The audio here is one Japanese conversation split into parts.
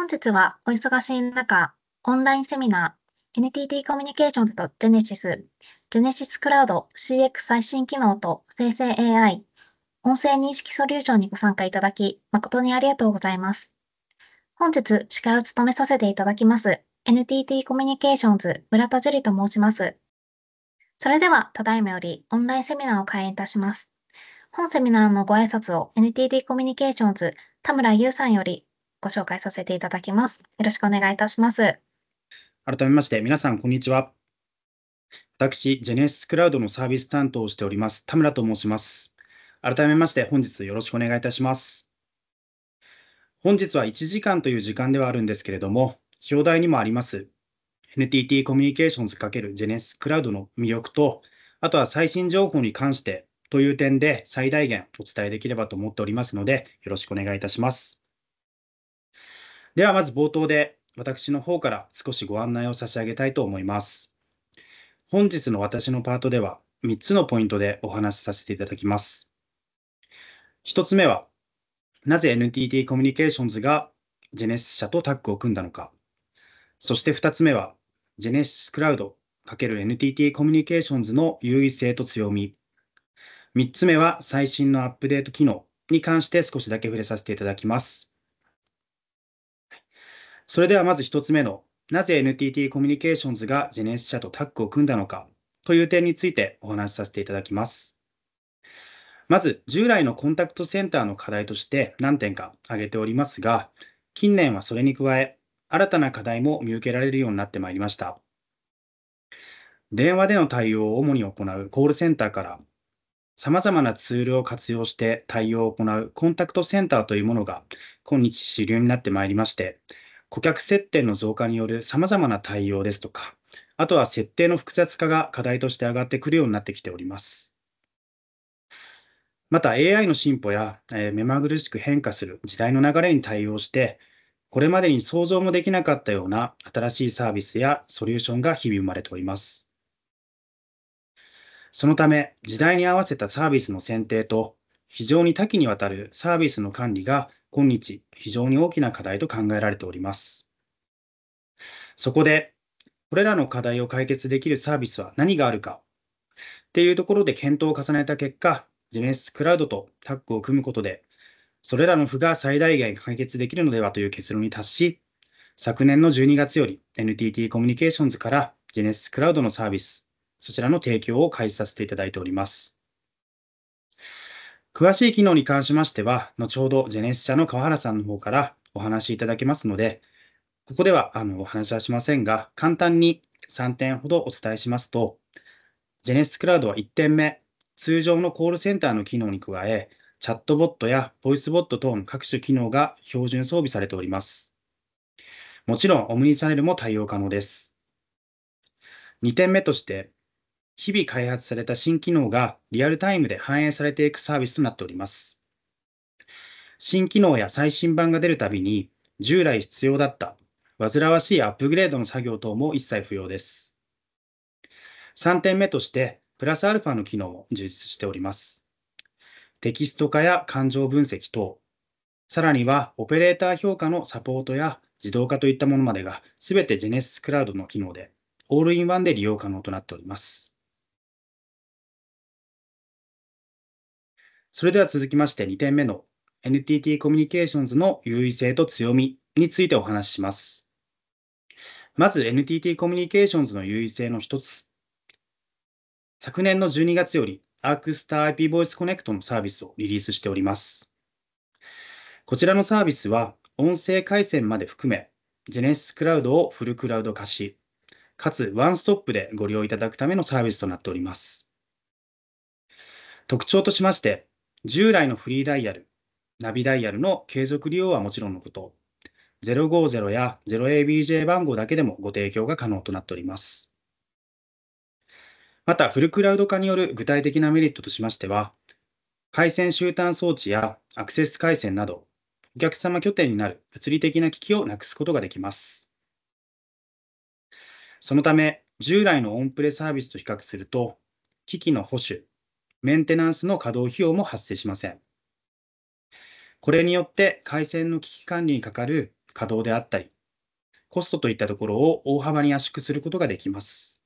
本日はお忙しい中、オンラインセミナー、NTT コミュニケーションズとジェネシス、ジェネシスクラウド CX 最新機能と生成 AI、音声認識ソリューションにご参加いただき、誠にありがとうございます。本日、司会を務めさせていただきます、NTT コミュニケーションズ村田樹里と申します。それでは、ただいまよりオンラインセミナーを開演いたします。本セミナーのご挨拶を NTT コミュニケーションズ田村優さんよりご紹介させていただきます。よろしくお願いいたします。改めまして、皆さん、こんにちは。私、ジェネシスクラウドのサービス担当をしております、田村と申します。改めまして、本日よろしくお願いいたします。本日は1時間という時間ではあるんですけれども、表題にもあります、NTT コミュニケーションズ×ジェネシスクラウドの魅力と、あとは最新情報に関してという点で最大限お伝えできればと思っておりますので、よろしくお願いいたします。ではまず冒頭で私の方から少しご案内を差し上げたいと思います。本日の私のパートでは3つのポイントでお話しさせていただきます。1つ目は、なぜ NTT コミュニケーションズがジェネシス社とタッグを組んだのか。そして2つ目は、ジェネシスクラウド ×NTT コミュニケーションズの優位性と強み。3つ目は最新のアップデート機能に関して少しだけ触れさせていただきます。それではまず1つ目の、なぜ NTT コミュニケーションズがジェネシス社とタッグを組んだのかという点についてお話しさせていただきます。まず、従来のコンタクトセンターの課題として何点か挙げておりますが、近年はそれに加え、新たな課題も見受けられるようになってまいりました。電話での対応を主に行うコールセンターから、様々なツールを活用して対応を行うコンタクトセンターというものが今日主流になってまいりまして、顧客接点の増加による様々な対応ですとか、あとは設定の複雑化が課題として上がってくるようになってきております。また AI の進歩や、え目まぐるしく変化する時代の流れに対応して、これまでに想像もできなかったような新しいサービスやソリューションが日々生まれております。そのため、時代に合わせたサービスの選定と、非常に多岐にわたるサービスの管理が今日非常に大きな課題と考えられております。そこで、これらの課題を解決できるサービスは何があるかっていうところで検討を重ねた結果、ジェネシスクラウドとタッグを組むことで、それらの負が最大限解決できるのではという結論に達し、昨年の12月より NTT コミュニケーションズからジェネシスクラウドのサービス、そちらの提供を開始させていただいております。詳しい機能に関しましては、後ほどジェネス社の川原さんの方からお話しいただけますので、ここではあのお話はしませんが、簡単に3点ほどお伝えしますと、ジェネシスクラウドは1点目、通常のコールセンターの機能に加え、チャットボットやボイスボット等の各種機能が標準装備されております。もちろん、オムニチャンネルも対応可能です。2点目として、日々開発された新機能がリアルタイムで反映されていくサービスとなっております。新機能や最新版が出るたびに、従来必要だった煩わしいアップグレードの作業等も一切不要です。3点目として、プラスアルファの機能を充実しております。テキスト化や感情分析等、さらにはオペレーター評価のサポートや自動化といったものまでが、全て Genesis Cloud の機能で、オールインワンで利用可能となっております。それでは続きまして2点目の NTT コミュニケーションズの優位性と強みについてお話しします。まず NTT コミュニケーションズの優位性の一つ。昨年の12月よりアークスター IP ボイスコネクトのサービスをリリースしております。こちらのサービスは音声回線まで含め、ジェネシスクラウドをフルクラウド化し、かつワンストップでご利用いただくためのサービスとなっております。特徴としまして、従来のフリーダイヤル、ナビダイヤルの継続利用はもちろんのこと、050や 0ABJ 番号だけでもご提供が可能となっております。また、フルクラウド化による具体的なメリットとしましては、回線集端装置やアクセス回線など、お客様拠点になる物理的な機器をなくすことができます。そのため、従来のオンプレサービスと比較すると、機器の保守、メンテナンスの稼働費用も発生しません。これによって回線の危機管理にかかる稼働であったり、コストといったところを大幅に圧縮することができます。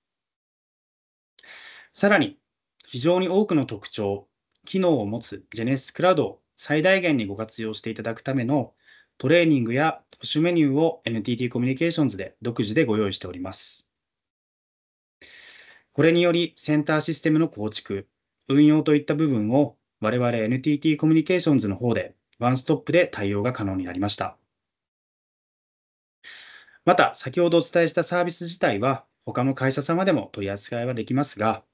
さらに、非常に多くの特徴、機能を持つジェネシスクラウドを最大限にご活用していただくためのトレーニングや保守メニューを NTT コミュニケーションズで独自でご用意しております。これによりセンターシステムの構築、運用といった部分を我々 NTT コミュニケーションズの方でワンストップで対応が可能になりました。また、先ほどお伝えしたサービス自体は他の会社様でも取り扱いはできますが、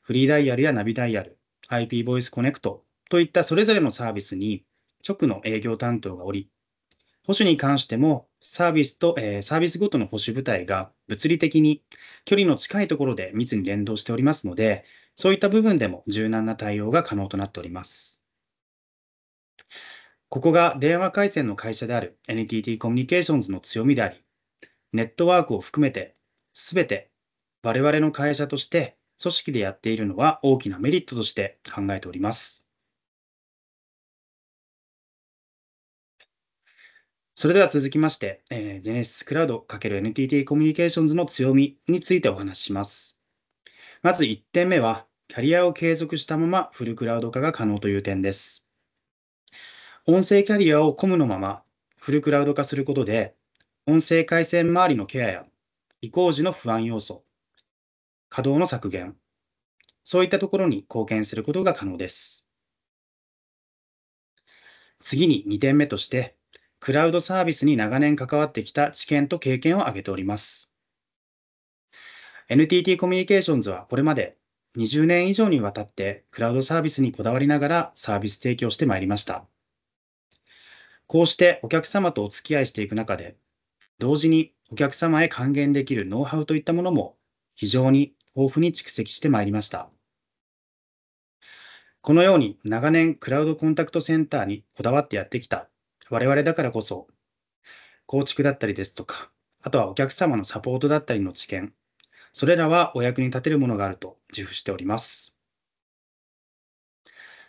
フリーダイヤルやナビダイヤル、IP ボイスコネクトといったそれぞれのサービスに直の営業担当がおり、保守に関してもサービスと、えー、サービスごとの保守部隊が物理的に距離の近いところで密に連動しておりますので、そういった部分でも柔軟な対応が可能となっております。ここが電話回線の会社である NTT コミュニケーションズの強みであり、ネットワークを含めて、すべて我々の会社として組織でやっているのは大きなメリットとして考えております。それでは続きまして、えー、ジェネシスクラウド ×NTT コミュニケーションズの強みについてお話しします。まず1点目は、キャリアを継続したままフルクラウド化が可能という点です。音声キャリアをコムのままフルクラウド化することで、音声回線周りのケアや移行時の不安要素、稼働の削減、そういったところに貢献することが可能です。次に2点目として、クラウドサービスに長年関わってきた知見と経験を挙げております。NTT コミュニケーションズはこれまで20年以上にわたってクラウドサービスにこだわりながらサービス提供してまいりました。こうしてお客様とお付き合いしていく中で、同時にお客様へ還元できるノウハウといったものも非常に豊富に蓄積してまいりました。このように長年クラウドコンタクトセンターにこだわってやってきた我々だからこそ、構築だったりですとか、あとはお客様のサポートだったりの知見、それらはお役に立てるものがあると自負しております。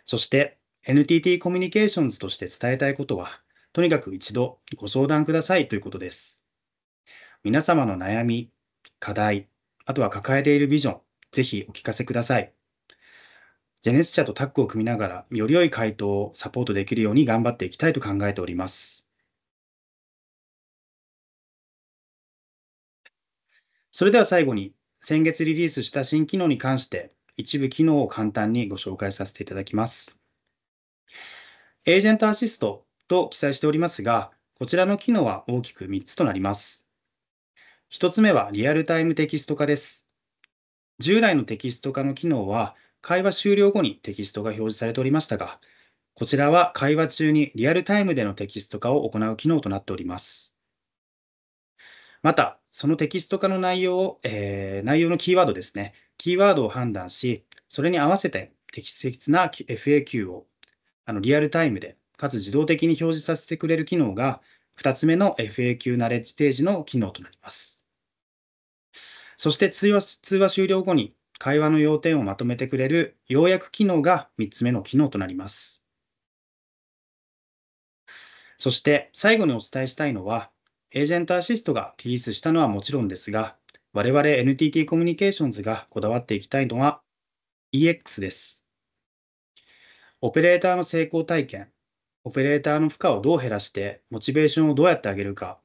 そして NTT コミュニケーションズとして伝えたいことは、とにかく一度ご相談くださいということです。皆様の悩み、課題、あとは抱えているビジョン、ぜひお聞かせください。ジェネス社とタッグを組みながら、より良い回答をサポートできるように頑張っていきたいと考えております。それでは最後に、先月リリースした新機能に関して一部機能を簡単にご紹介させていただきます。エージェントアシストと記載しておりますが、こちらの機能は大きく3つとなります。1つ目はリアルタイムテキスト化です。従来のテキスト化の機能は、会話終了後にテキストが表示されておりましたが、こちらは会話中にリアルタイムでのテキスト化を行う機能となっております。また、そのテキスト化の内容を、えー、内容のキーワードですね、キーワードを判断し、それに合わせて適切な FAQ をあのリアルタイムで、かつ自動的に表示させてくれる機能が、2つ目の FAQ ナレッジページの機能となります。そして通話通話終了後に会話の要点をまとめてくれる要約機能が3つ目の機能となります。そして最後にお伝えしたいのは、エージェントアシストがリリースしたのはもちろんですが、我々 NTT コミュニケーションズがこだわっていきたいのは EX です。オペレーターの成功体験、オペレーターの負荷をどう減らして、モチベーションをどうやって上げるか、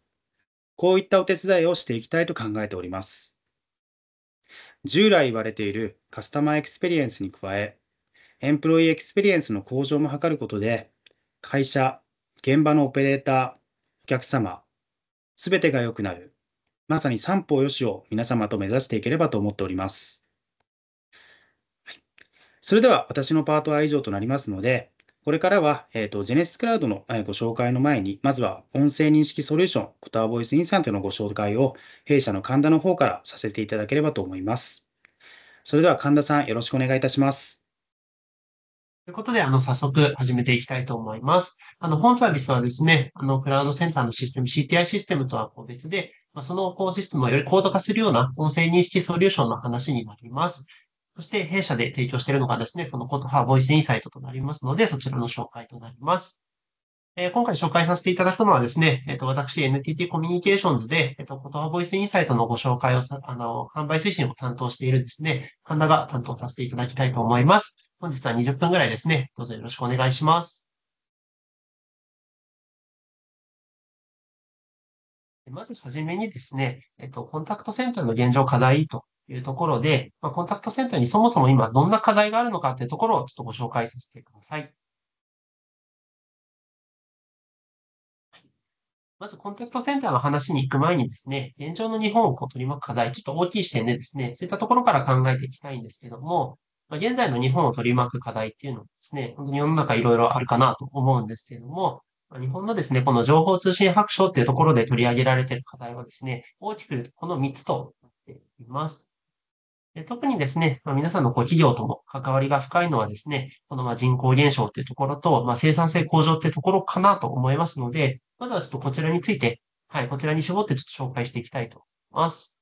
こういったお手伝いをしていきたいと考えております。従来言われているカスタマーエクスペリエンスに加え、エンプロイエクスペリエンスの向上も図ることで、会社、現場のオペレーター、お客様、すべてが良くなる。まさに三方よしを皆様と目指していければと思っております。はい、それでは私のパートは以上となりますので、これからは、えっ、ー、と、ジェネシスクラウドのご紹介の前に、まずは音声認識ソリューション、コターボイスインサントのご紹介を弊社の神田の方からさせていただければと思います。それでは神田さん、よろしくお願いいたします。ということで、あの、早速始めていきたいと思います。あの、本サービスはですね、あの、クラウドセンターのシステム、CTI システムとは別で、まあ、そのこうシステムをより高度化するような音声認識ソリューションの話になります。そして、弊社で提供しているのがですね、このコトハボイスインサイトとなりますので、そちらの紹介となります。えー、今回紹介させていただくのはですね、えっ、ー、と、私、NTT コミュニケーションズで、えっ、ー、と、コトハボイスインサイトのご紹介をさ、あの、販売推進を担当しているですね、神田が担当させていただきたいと思います。本日は20分ぐらいですね。どうぞよろしくお願いします。まずはじめにですね、えっと、コンタクトセンターの現状課題というところで、まあ、コンタクトセンターにそもそも今どんな課題があるのかというところをちょっとご紹介させてください。まずコンタクトセンターの話に行く前にですね、現状の日本を取り巻く課題、ちょっと大きい視点でですね、そういったところから考えていきたいんですけども、まあ、現在の日本を取り巻く課題っていうのはですね、本当に世の中いろいろあるかなと思うんですけれども、日本のですね、この情報通信白書っていうところで取り上げられている課題はですね、大きくこの3つとなっています。特にですね、皆さんのご企業とも関わりが深いのはですね、この人口減少っていうところと、まあ、生産性向上っていうところかなと思いますので、まずはちょっとこちらについて、はい、こちらに絞ってちょっと紹介していきたいと思います。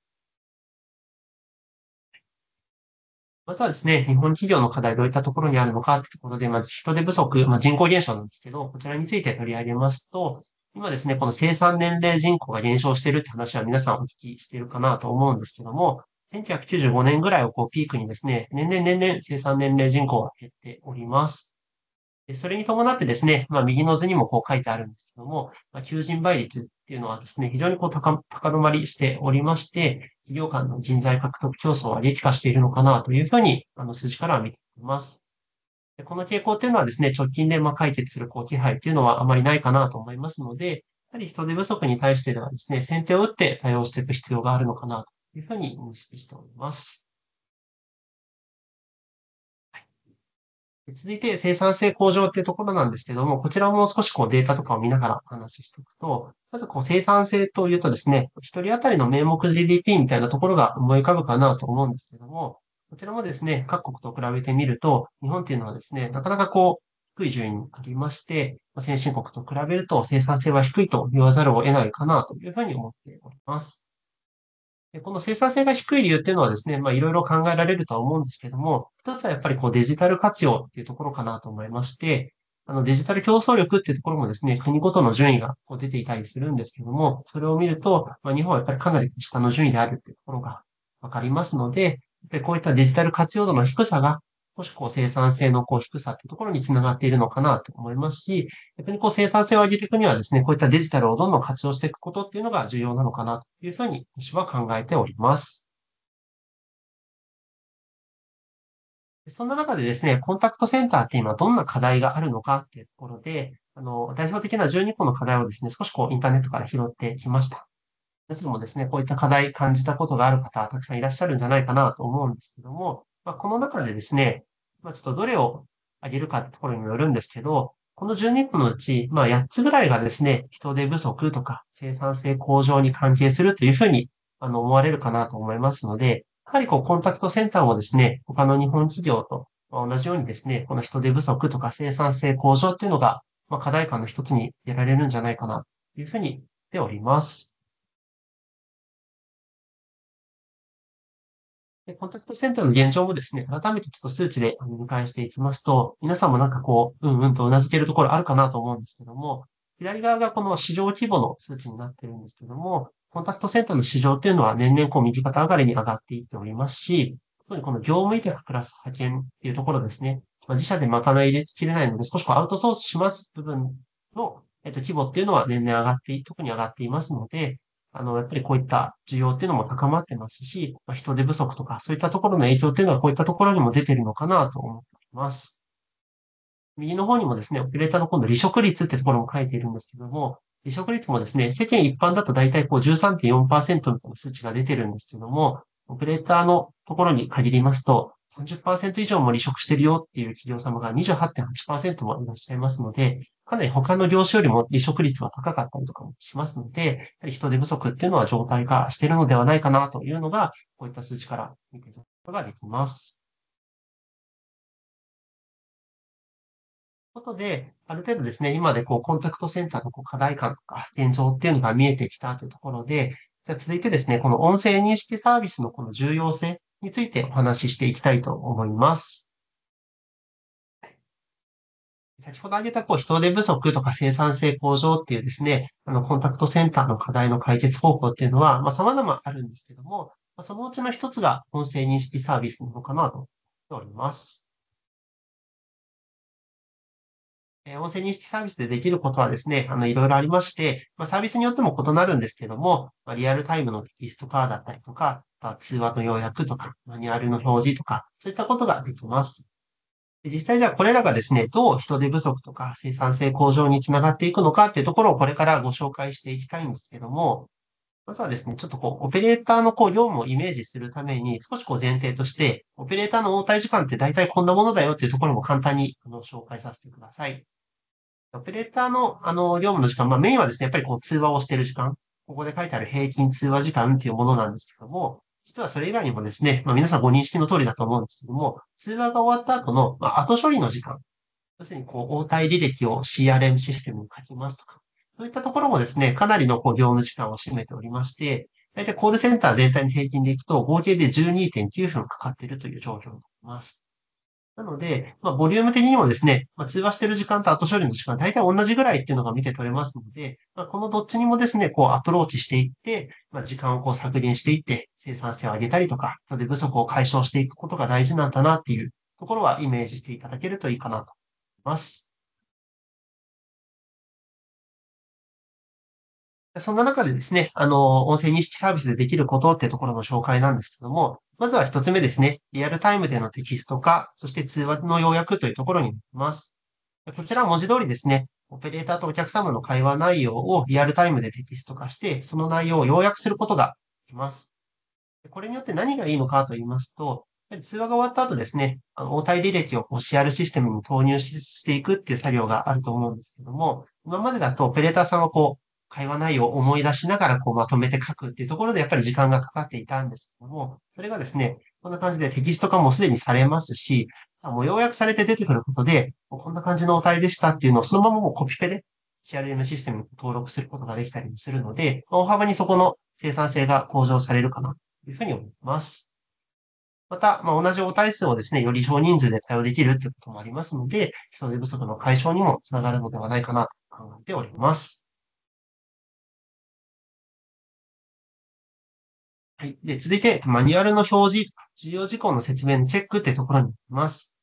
まずはですね、日本企業の課題どういったところにあるのかってところで、まず人手不足、まあ、人口減少なんですけど、こちらについて取り上げますと、今ですね、この生産年齢人口が減少してるって話は皆さんお聞きしてるかなと思うんですけども、1995年ぐらいをこうピークにですね、年々年々生産年齢人口が減っております。でそれに伴ってですね、まあ、右の図にもこう書いてあるんですけども、まあ、求人倍率っていうのはですね、非常にこう高止まりしておりまして、企業間の人材獲得競争は激化しているのかなというふうに、あの数字からは見ています。でこの傾向っていうのはですね、直近でま解決するこう気配っていうのはあまりないかなと思いますので、やはり人手不足に対してではですね、先手を打って対応していく必要があるのかなというふうに認識しております。続いて生産性向上っていうところなんですけども、こちらも少しこうデータとかを見ながらお話ししておくと、まずこう生産性というとですね、一人当たりの名目 GDP みたいなところが思い浮かぶかなと思うんですけども、こちらもですね、各国と比べてみると、日本っていうのはですね、なかなかこう、低い順位にありまして、先進国と比べると生産性は低いと言わざるを得ないかなというふうに思っております。この生産性が低い理由っていうのはですね、まあいろいろ考えられるとは思うんですけども、一つはやっぱりこうデジタル活用っていうところかなと思いまして、あのデジタル競争力っていうところもですね、国ごとの順位がこう出ていたりするんですけども、それを見ると、まあ、日本はやっぱりかなり下の順位であるっていうところがわかりますので、こういったデジタル活用度の低さが少しこう生産性のこう低さっていうところにつながっているのかなと思いますし、逆にこう生産性を上げていくにはですね、こういったデジタルをどんどん活用していくことっていうのが重要なのかなというふうに私は考えております。そんな中でですね、コンタクトセンターって今どんな課題があるのかっていうところで、あの、代表的な12個の課題をですね、少しこうインターネットから拾ってきました。皆さんもですね、こういった課題感じたことがある方、たくさんいらっしゃるんじゃないかなと思うんですけども、まあ、この中でですね、まちょっとどれをあげるかってところによるんですけど、この12個のうち、まあ8つぐらいがですね、人手不足とか生産性向上に関係するというふうにあの思われるかなと思いますので、やはりこうコンタクトセンターもですね、他の日本企業と同じようにですね、この人手不足とか生産性向上っていうのが、まあ、課題感の一つに出られるんじゃないかなというふうに言っております。で、コンタクトセンターの現状もですね、改めてちょっと数値で見返していきますと、皆さんもなんかこう、うんうんと頷けるところあるかなと思うんですけども、左側がこの市場規模の数値になってるんですけども、コンタクトセンターの市場っていうのは年々こう右肩上がりに上がっていっておりますし、特にこの業務委託プラス派遣っていうところですね、まあ、自社で賄い入れきれないので少しこうアウトソースします部分の、えっと、規模っていうのは年々上がって、特に上がっていますので、あの、やっぱりこういった需要っていうのも高まってますし、ま人手不足とか、そういったところの影響っていうのはこういったところにも出てるのかなと思っています。右の方にもですね、オペレーターの今度離職率ってところも書いているんですけども、離職率もですね、世間一般だと大体こう13.4%みたいな数値が出てるんですけども、オペレーターのところに限りますと、30%以上も離職してるよっていう企業様が28.8%もいらっしゃいますので、かなり業種よりも離職率が高かったりとかもしますので、やはり人手不足っていうのは状態化しているのではないかなというのが、こういった数値から見ていくことができます。ことで、ある程度ですね、今でこう、コンタクトセンターのこう課題感とか、現状っていうのが見えてきたというところで、じゃあ続いてですね、この音声認識サービスのこの重要性についてお話ししていきたいと思います。先ほど挙げたこう人手不足とか生産性向上っていうですね、あのコンタクトセンターの課題の解決方法っていうのは、まあ、様々あるんですけども、まあ、そのうちの一つが音声認識サービスなのかなと思っております。え音声認識サービスでできることはですね、あの、いろいろありまして、まあ、サービスによっても異なるんですけども、まあ、リアルタイムのテキスト化だったりとか、あ通話の要約とか、マニュアルの表示とか、そういったことができます。実際じゃあこれらがですね、どう人手不足とか生産性向上につながっていくのかっていうところをこれからご紹介していきたいんですけども、まずはですね、ちょっとこう、オペレーターのこう、業務をイメージするために、少しこう前提として、オペレーターの応対時間って大体こんなものだよっていうところも簡単にあの紹介させてください。オペレーターのあの業務の時間、まあメインはですね、やっぱりこう通話をしている時間、ここで書いてある平均通話時間っていうものなんですけども、実はそれ以外にもですね、まあ、皆さんご認識の通りだと思うんですけども、通話が終わった後の、まあ、後処理の時間、要するにこう応対履歴を CRM システムに書きますとか、そういったところもですね、かなりのこう業務時間を占めておりまして、大体コールセンター全体の平均でいくと合計で12.9分かかっているという状況になります。なので、まあ、ボリューム的にもですね、まあ、通話してる時間と後処理の時間、大体同じぐらいっていうのが見て取れますので、まあ、このどっちにもですね、こうアプローチしていって、まあ、時間をこう削減していって、生産性を上げたりとか、人手不足を解消していくことが大事なんだなっていうところはイメージしていただけるといいかなと思います。そんな中でですね、あの、音声認識サービスでできることってところの紹介なんですけども、まずは一つ目ですね、リアルタイムでのテキスト化、そして通話の要約というところになります。こちら文字通りですね、オペレーターとお客様の会話内容をリアルタイムでテキスト化して、その内容を要約することができます。これによって何がいいのかと言いますと、やはり通話が終わった後ですね、あの応対履歴をこう CR システムに投入していくっていう作業があると思うんですけども、今までだとオペレーターさんはこう、会話内容を思い出しながらこうまとめて書くっていうところでやっぱり時間がかかっていたんですけども、それがですね、こんな感じでテキスト化もすでにされますし、もう要約されて出てくることで、こんな感じのお題でしたっていうのをそのままもうコピペで CRM システムに登録することができたりもするので、大幅にそこの生産性が向上されるかなというふうに思います。また、まあ、同じお題数をですね、より少人数で対応できるってこともありますので、人手不足の解消にもつながるのではないかなと考えております。はい。で、続いて、マニュアルの表示、重要事項の説明のチェックってところにいます。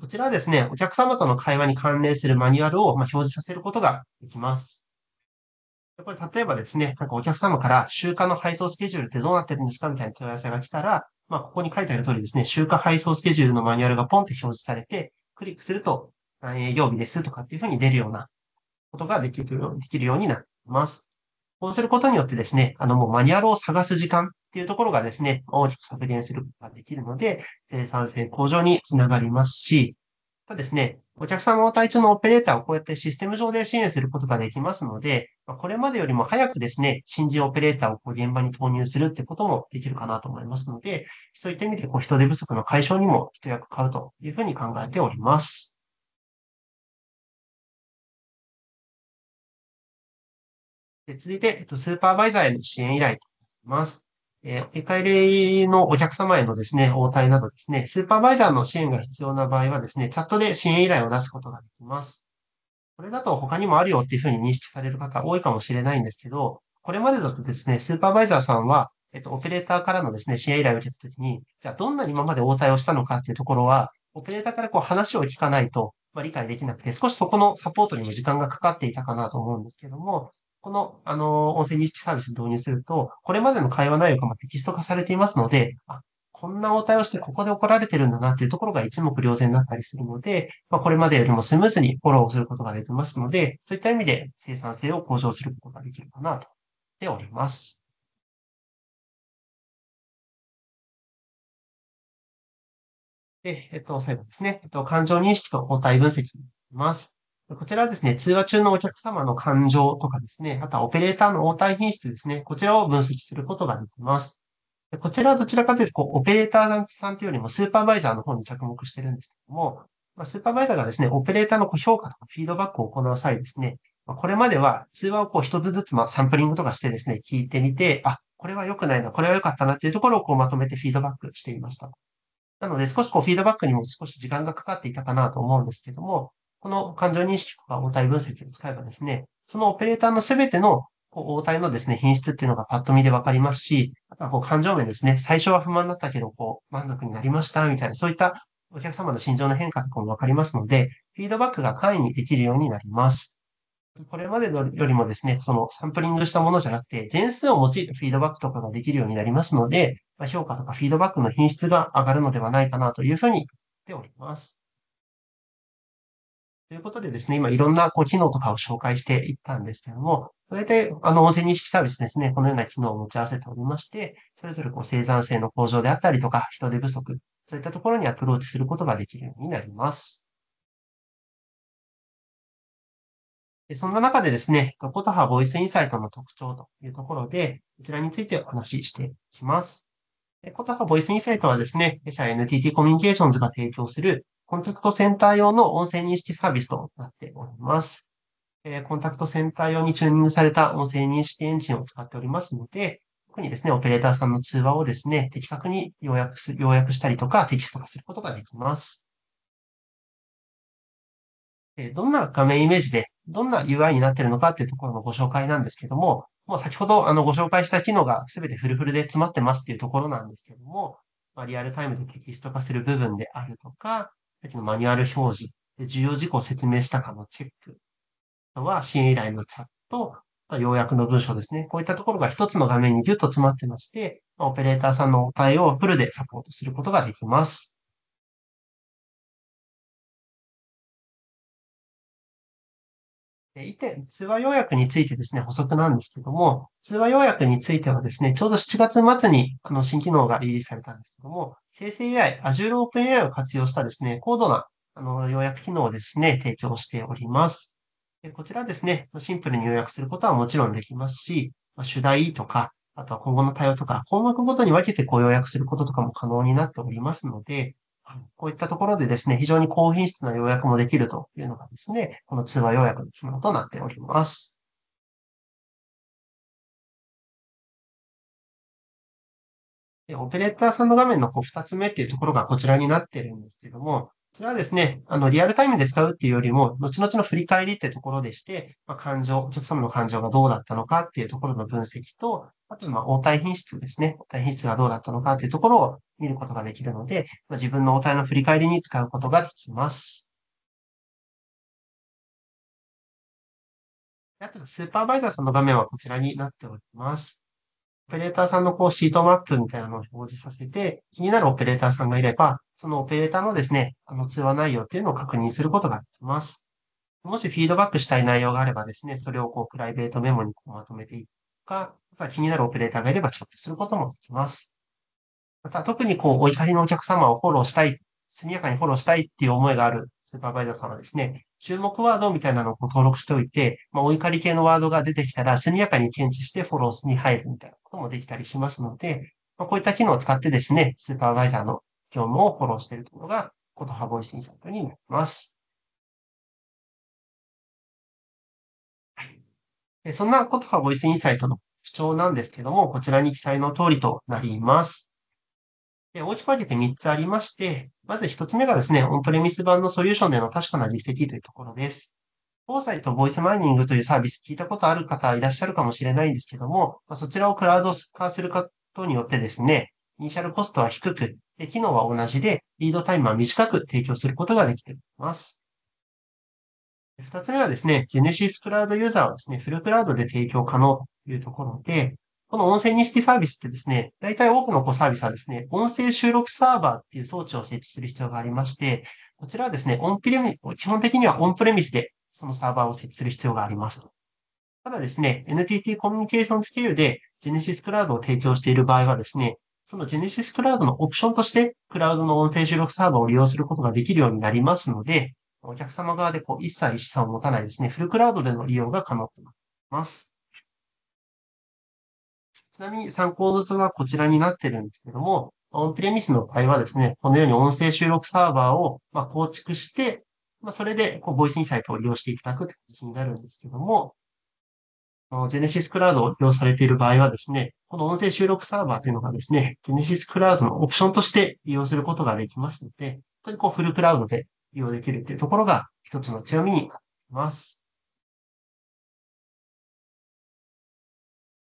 こちらはですね、お客様との会話に関連するマニュアルをま表示させることができます。これ、例えばですね、なんかお客様から週間の配送スケジュールってどうなってるんですかみたいな問い合わせが来たら、まあ、ここに書いてある通りですね、週間配送スケジュールのマニュアルがポンって表示されて、クリックすると、何営業日ですとかっていうふうに出るようなことができるようになっています。こうすることによってですね、あの、もうマニュアルを探す時間っていうところがですね、大きく削減することができるので、生産性向上につながりますし、ただですね、お客様の体調のオペレーターをこうやってシステム上で支援することができますので、これまでよりも早くですね、新人オペレーターをこう現場に投入するってこともできるかなと思いますので、そういった意味でこう人手不足の解消にも一役買うというふうに考えております。で続いて、えっと、スーパーバイザーへの支援依頼となります。えー、お帰りのお客様へのですね、応対などですね、スーパーバイザーの支援が必要な場合はですね、チャットで支援依頼を出すことができます。これだと他にもあるよっていうふうに認識される方多いかもしれないんですけど、これまでだとですね、スーパーバイザーさんは、えっと、オペレーターからのですね、支援依頼を受けたときに、じゃあどんな今まで応対をしたのかっていうところは、オペレーターからこう話を聞かないと、まあ、理解できなくて、少しそこのサポートにも時間がかかっていたかなと思うんですけども、この、あの、音声認識サービス導入すると、これまでの会話内容がテキスト化されていますので、あ、こんな応対をしてここで怒られてるんだなっていうところが一目瞭然だったりするので、まあ、これまでよりもスムーズにフォローすることができますので、そういった意味で生産性を向上することができるかなとでております。で、えっと、最後ですね。えっと、感情認識と応対分析になります。こちらはですね、通話中のお客様の感情とかですね、あとはオペレーターの応対品質ですね、こちらを分析することができます。こちらはどちらかというと、オペレーターさんというよりもスーパーバイザーの方に着目してるんですけども、まスーパーバイザーがですね、オペレーターの評価とかフィードバックを行う際ですね、まこれまでは通話をこう一つずつまサンプリングとかしてですね、聞いてみて、あ、これは良くないな、これは良かったなっていうところをこうまとめてフィードバックしていました。なので少しこうフィードバックにも少し時間がかかっていたかなと思うんですけども、この感情認識とか応対分析を使えばですね、そのオペレーターのすべての応対のですね、品質っていうのがパッと見でわかりますし、あとはこう感情面ですね、最初は不満だったけど、こう満足になりました、みたいな、そういったお客様の心情の変化とかもわかりますので、フィードバックが簡易にできるようになります。これまでよりもですね、そのサンプリングしたものじゃなくて、全数を用いたフィードバックとかができるようになりますので、評価とかフィードバックの品質が上がるのではないかなというふうに言っております。ということでですね、今いろんなこう機能とかを紹介していったんですけども、大体、あの、音声認識サービスですね、このような機能を持ち合わせておりまして、それぞれこう生産性の向上であったりとか、人手不足、そういったところにアプローチすることができるようになります。でそんな中でですね、コトハボイスインサイトの特徴というところで、こちらについてお話ししていきます。コトハボイスインサイトはですね、弊社 NTT コミュニケーションズが提供するコンタクトセンター用の音声認識サービスとなっております。えコンタクトセンター用にチューニングされた音声認識エンジンを使っておりますので、特にですね、オペレーターさんの通話をですね、的確に要約す、要約したりとかテキスト化することができます。えどんな画面イメージで、どんな UI になっているのかっていうところのご紹介なんですけども、もう先ほどあのご紹介した機能が全てフルフルで詰まってますっていうところなんですけども、まあ、リアルタイムでテキスト化する部分であるとか、さっきのマニュアル表示、重要事項を説明したかのチェック、あとは支援依頼のチャット、まあ、要約の文章ですね。こういったところが一つの画面にギュッと詰まってまして、オペレーターさんの応対をフルでサポートすることができます。1点、通話要約についてですね、補足なんですけども、通話要約についてはですね、ちょうど7月末にあの新機能がリリースされたんですけども、生成 AI、Azure OpenAI を活用したですね、高度なあの要約機能をですね、提供しております。でこちらですね、シンプルに要約することはもちろんできますし、主題とか、あとは今後の対応とか、項目ごとに分けてこう要約することとかも可能になっておりますので、こういったところでですね、非常に高品質な要約もできるというのがですね、この通話要約の機能となっております。で、オペレーターさんの画面のこう2つ目っていうところがこちらになってるんですけども、こちらはですね、あの、リアルタイムで使うっていうよりも、後々の振り返りってところでして、まあ、感情、お客様の感情がどうだったのかっていうところの分析と、あとは応対品質ですね。応対品質がどうだったのかっていうところを見ることができるので、まあ、自分の応対の振り返りに使うことができます。あと、スーパーバイザーさんの画面はこちらになっております。オペレーターさんのこうシートマップみたいなのを表示させて、気になるオペレーターさんがいれば、そのオペレーターのですね、あの通話内容っていうのを確認することができます。もしフィードバックしたい内容があればですね、それをこうプライベートメモにこうまとめていっか、まあ、気になるオペレーターがいればチャットすることもできます。また、特にこう、お怒りのお客様をフォローしたい、速やかにフォローしたいっていう思いがあるスーパーバイザーさんはですね、注目ワードみたいなのを登録しておいて、まあ、お怒り系のワードが出てきたら、速やかに検知してフォローに入るみたいなこともできたりしますので、まあ、こういった機能を使ってですね、スーパーバイザーの業務をフォローしているというのが、ことはボイスインサイトになります。そんなことがボイスインサイトの主張なんですけども、こちらに記載の通りとなります。で大きく分けて3つありまして、まず1つ目がですね、オンプレミス版のソリューションでの確かな実績というところです。防災とボイスマイニングというサービス聞いたことある方いらっしゃるかもしれないんですけども、まそちらをクラウド化することによってですね、イニシャルコストは低く、で機能は同じで、リードタイムは短く提供することができています。二つ目はですね、Genesis クラウドユーザーはですね、フルクラウドで提供可能というところで、この音声認識サービスってですね、大体多くのサービスはですね、音声収録サーバーっていう装置を設置する必要がありまして、こちらはですね、オンプレミ、基本的にはオンプレミスでそのサーバーを設置する必要があります。ただですね、NTT コミュニケーションスールで Genesis クラウドを提供している場合はですね、その Genesis クラウドのオプションとして、クラウドの音声収録サーバーを利用することができるようになりますので、お客様側でこう一切資産を持たないですね、フルクラウドでの利用が可能となります。ちなみに参考図はこちらになってるんですけども、オンプレミスの場合はですね、このように音声収録サーバーをま構築して、まあ、それでこうボイスインサイトを利用していただくって形になるんですけども、ジェネシスクラウドを利用されている場合はですね、この音声収録サーバーというのがですね、ジェネシスクラウドのオプションとして利用することができますので、本当にこうフルクラウドで利用できるっていうところが一つの強みになります。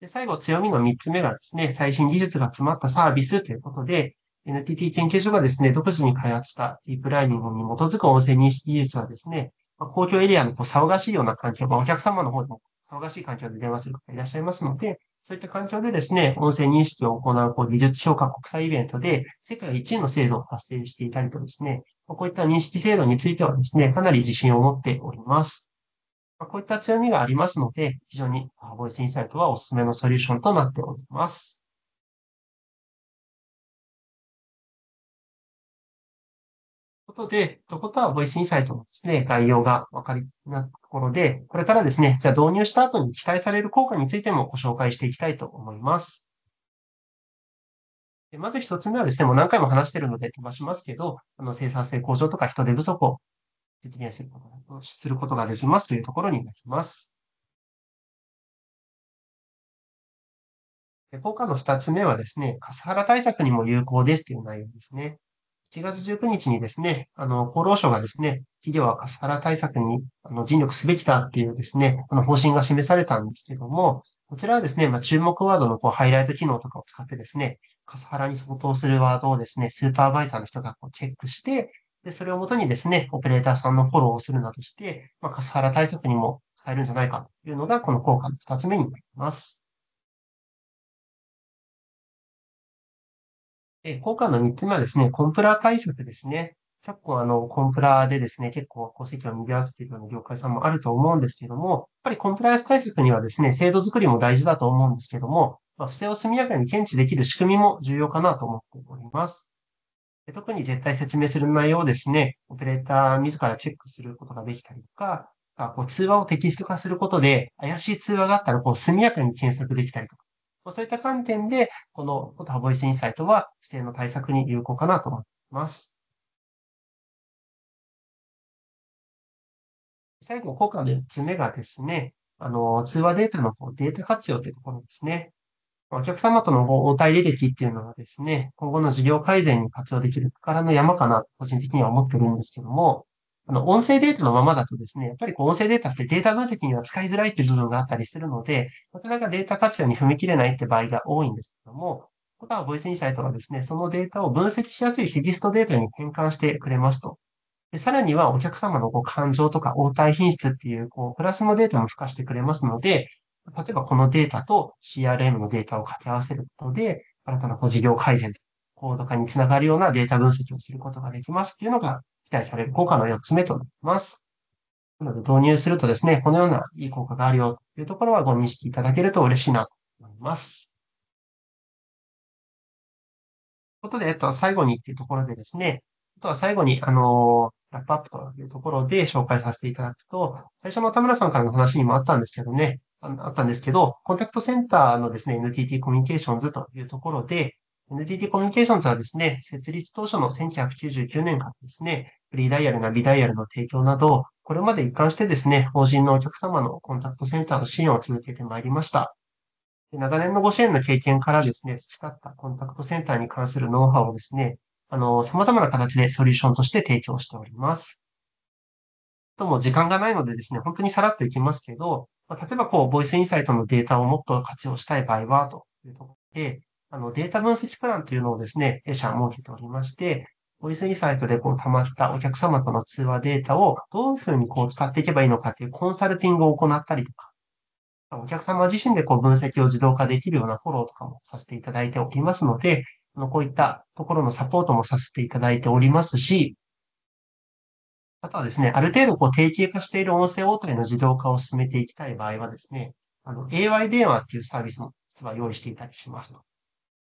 で最後、強みの3つ目がですね、最新技術が詰まったサービスということで、NTT 研究所がですね、独自に開発したディープラーニングに基づく音声認識技術はですね、まあ、公共エリアのこう騒がしいような環境、まあ、お客様の方でも騒がしい環境で電話する方いらっしゃいますので、そういった環境でですね、音声認識を行うこう技術評価国際イベントで、世界1位の制度を発生していたりとですね、こういった認識制度についてはですね、かなり自信を持っております。こういった強みがありますので、非常にボイスインサイトはおすすめのソリューションとなっております。ということで、とことは、ボイスインサイトのですね、概要がわかりなところで、これからですね、じゃあ導入した後に期待される効果についてもご紹介していきたいと思います。でまず一つ目はですね、もう何回も話してるので飛ばしますけど、あの生産性向上とか人手不足を実現することすることができますというところになります。で効果の二つ目はですね、カスハラ対策にも有効ですという内容ですね。7月19日にですね、あの、厚労省がですね、企業はカスハラ対策にあの尽力すべきだっていうですね、あの方針が示されたんですけども、こちらはですね、まあ、注目ワードのこうハイライト機能とかを使ってですね、カスハラに相当するワードをですね、スーパーバイザーの人がこうチェックして、で、それをもとにですね、オペレーターさんのフォローをするなどして、まあ、カスハラ対策にも使えるんじゃないかというのが、この効果の二つ目になります。え、効果の三つ目はですね、コンプラ対策ですね。結構あの、コンプラでですね、結構、戸籍を賑わせているような業界さんもあると思うんですけども、やっぱりコンプライアンス対策にはですね、制度作りも大事だと思うんですけども、まあ、不正を速やかに検知できる仕組みも重要かなと思っております。特に絶対説明する内容をですね、オペレーター自らチェックすることができたりとか、あこう通話をテキスト化することで、怪しい通話があったらこう速やかに検索できたりとか、そういった観点で、このことハボイスインサイトは不正の対策に有効かなと思います。最後、効果の4つ目がですね、あの、通話データのこうデータ活用というところですね。お客様との応対履歴っていうのはですね、今後の事業改善に活用できるからの山かな、個人的には思ってるんですけども、あの、音声データのままだとですね、やっぱりこう音声データってデータ分析には使いづらいっていう部分があったりするので、なかなかデータ活用に踏み切れないって場合が多いんですけども、ことはボイスインサイトはですね、そのデータを分析しやすいテキストデータに変換してくれますと。でさらにはお客様のこう感情とか応対品質っていう、こう、プラスのデータも付加してくれますので、例えばこのデータと CRM のデータを掛け合わせることで、新たな事業改善、高度化につながるようなデータ分析をすることができますっていうのが期待される効果の4つ目となります。なので導入するとですね、このようないい効果があるよというところはご認識いただけると嬉しいなと思います。ということで、えっと、最後にっていうところでですね、あとは最後に、あのラップアップというところで紹介させていただくと、最初の田村さんからの話にもあったんですけどね、あったんですけど、コンタクトセンターのですね、NTT コミュニケーションズというところで、NTT コミュニケーションズはですね、設立当初の1999年からですね、フリーダイヤル、ナビダイヤルの提供など、これまで一貫してですね、法人のお客様のコンタクトセンターの支援を続けてまいりました。長年のご支援の経験からですね、培ったコンタクトセンターに関するノウハウをですね、あの、様々な形でソリューションとして提供しております。とも時間がないのでですね、本当にさらっといきますけど、まあ、例えばこう、ボイスインサイトのデータをもっと活用したい場合は、というところで、あの、データ分析プランというのをですね、弊社は設けておりまして、ボイスインサイトでこう溜まったお客様との通話データをどういうふうにこう使っていけばいいのかというコンサルティングを行ったりとか、お客様自身でこう分析を自動化できるようなフォローとかもさせていただいておりますので、こういったところのサポートもさせていただいておりますし、あとはですね、ある程度こう定型化している音声応対の自動化を進めていきたい場合はですね、あの、AY 電話っていうサービスも実は用意していたりします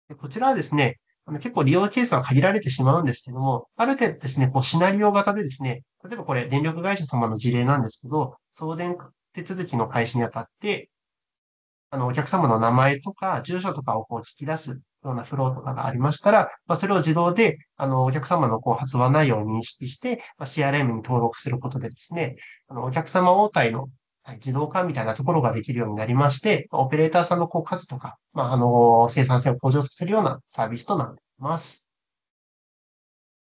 でこちらはですね、あの結構利用ケースは限られてしまうんですけども、ある程度ですね、こうシナリオ型でですね、例えばこれ電力会社様の事例なんですけど、送電手続きの開始にあたって、あの、お客様の名前とか住所とかをこう聞き出すようなフローとかがありましたら、まあ、それを自動で、あの、お客様のこう発話内容を認識して、まあ、CRM に登録することでですね、あの、お客様応対の自動化みたいなところができるようになりまして、オペレーターさんのこう数とか、まあ、あの、生産性を向上させるようなサービスとなっています。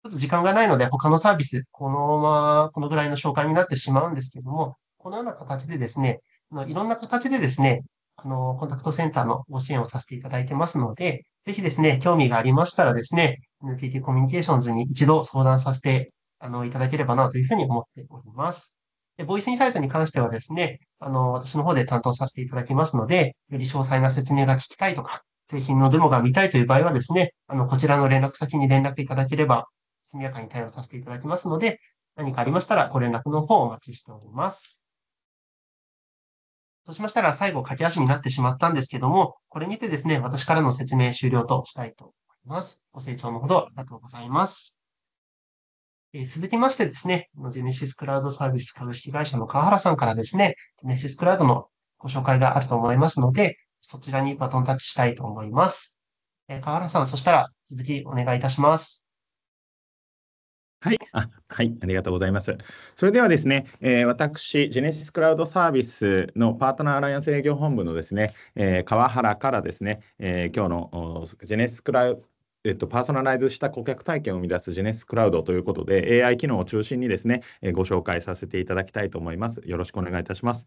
ちょっと時間がないので、他のサービス、このまま、このぐらいの紹介になってしまうんですけども、このような形でですね、いろんな形でですね、あの、コンタクトセンターのご支援をさせていただいてますので、ぜひですね、興味がありましたらですね、NTT コミュニケーションズに一度相談させて、あの、いただければなというふうに思っております。で、ボイスインサイトに関してはですね、あの、私の方で担当させていただきますので、より詳細な説明が聞きたいとか、製品のデモが見たいという場合はですね、あの、こちらの連絡先に連絡いただければ、速やかに対応させていただきますので、何かありましたらご連絡の方をお待ちしております。そうしましたら最後、駆け足になってしまったんですけども、これにてですね、私からの説明終了としたいと思います。ご清聴のほどありがとうございます。えー、続きましてですね、ジェネシスクラウドサービス株式会社の川原さんからですね、ジェネシスクラウドのご紹介があると思いますので、そちらにバトンタッチしたいと思います。えー、川原さん、そしたら続きお願いいたします。はい。あ、はい。ありがとうございます。それではですね、えー、私、ジェネシスクラウドサービスのパートナーアライアンス営業本部のですね、えー、川原からですね、えー、今日のジェネシスクラウドえっと、パーソナライズした顧客体験を生み出すジェネシスクラウドということで AI 機能を中心にですね、えご紹介させていただきたいと思います。よろしくお願いいたします。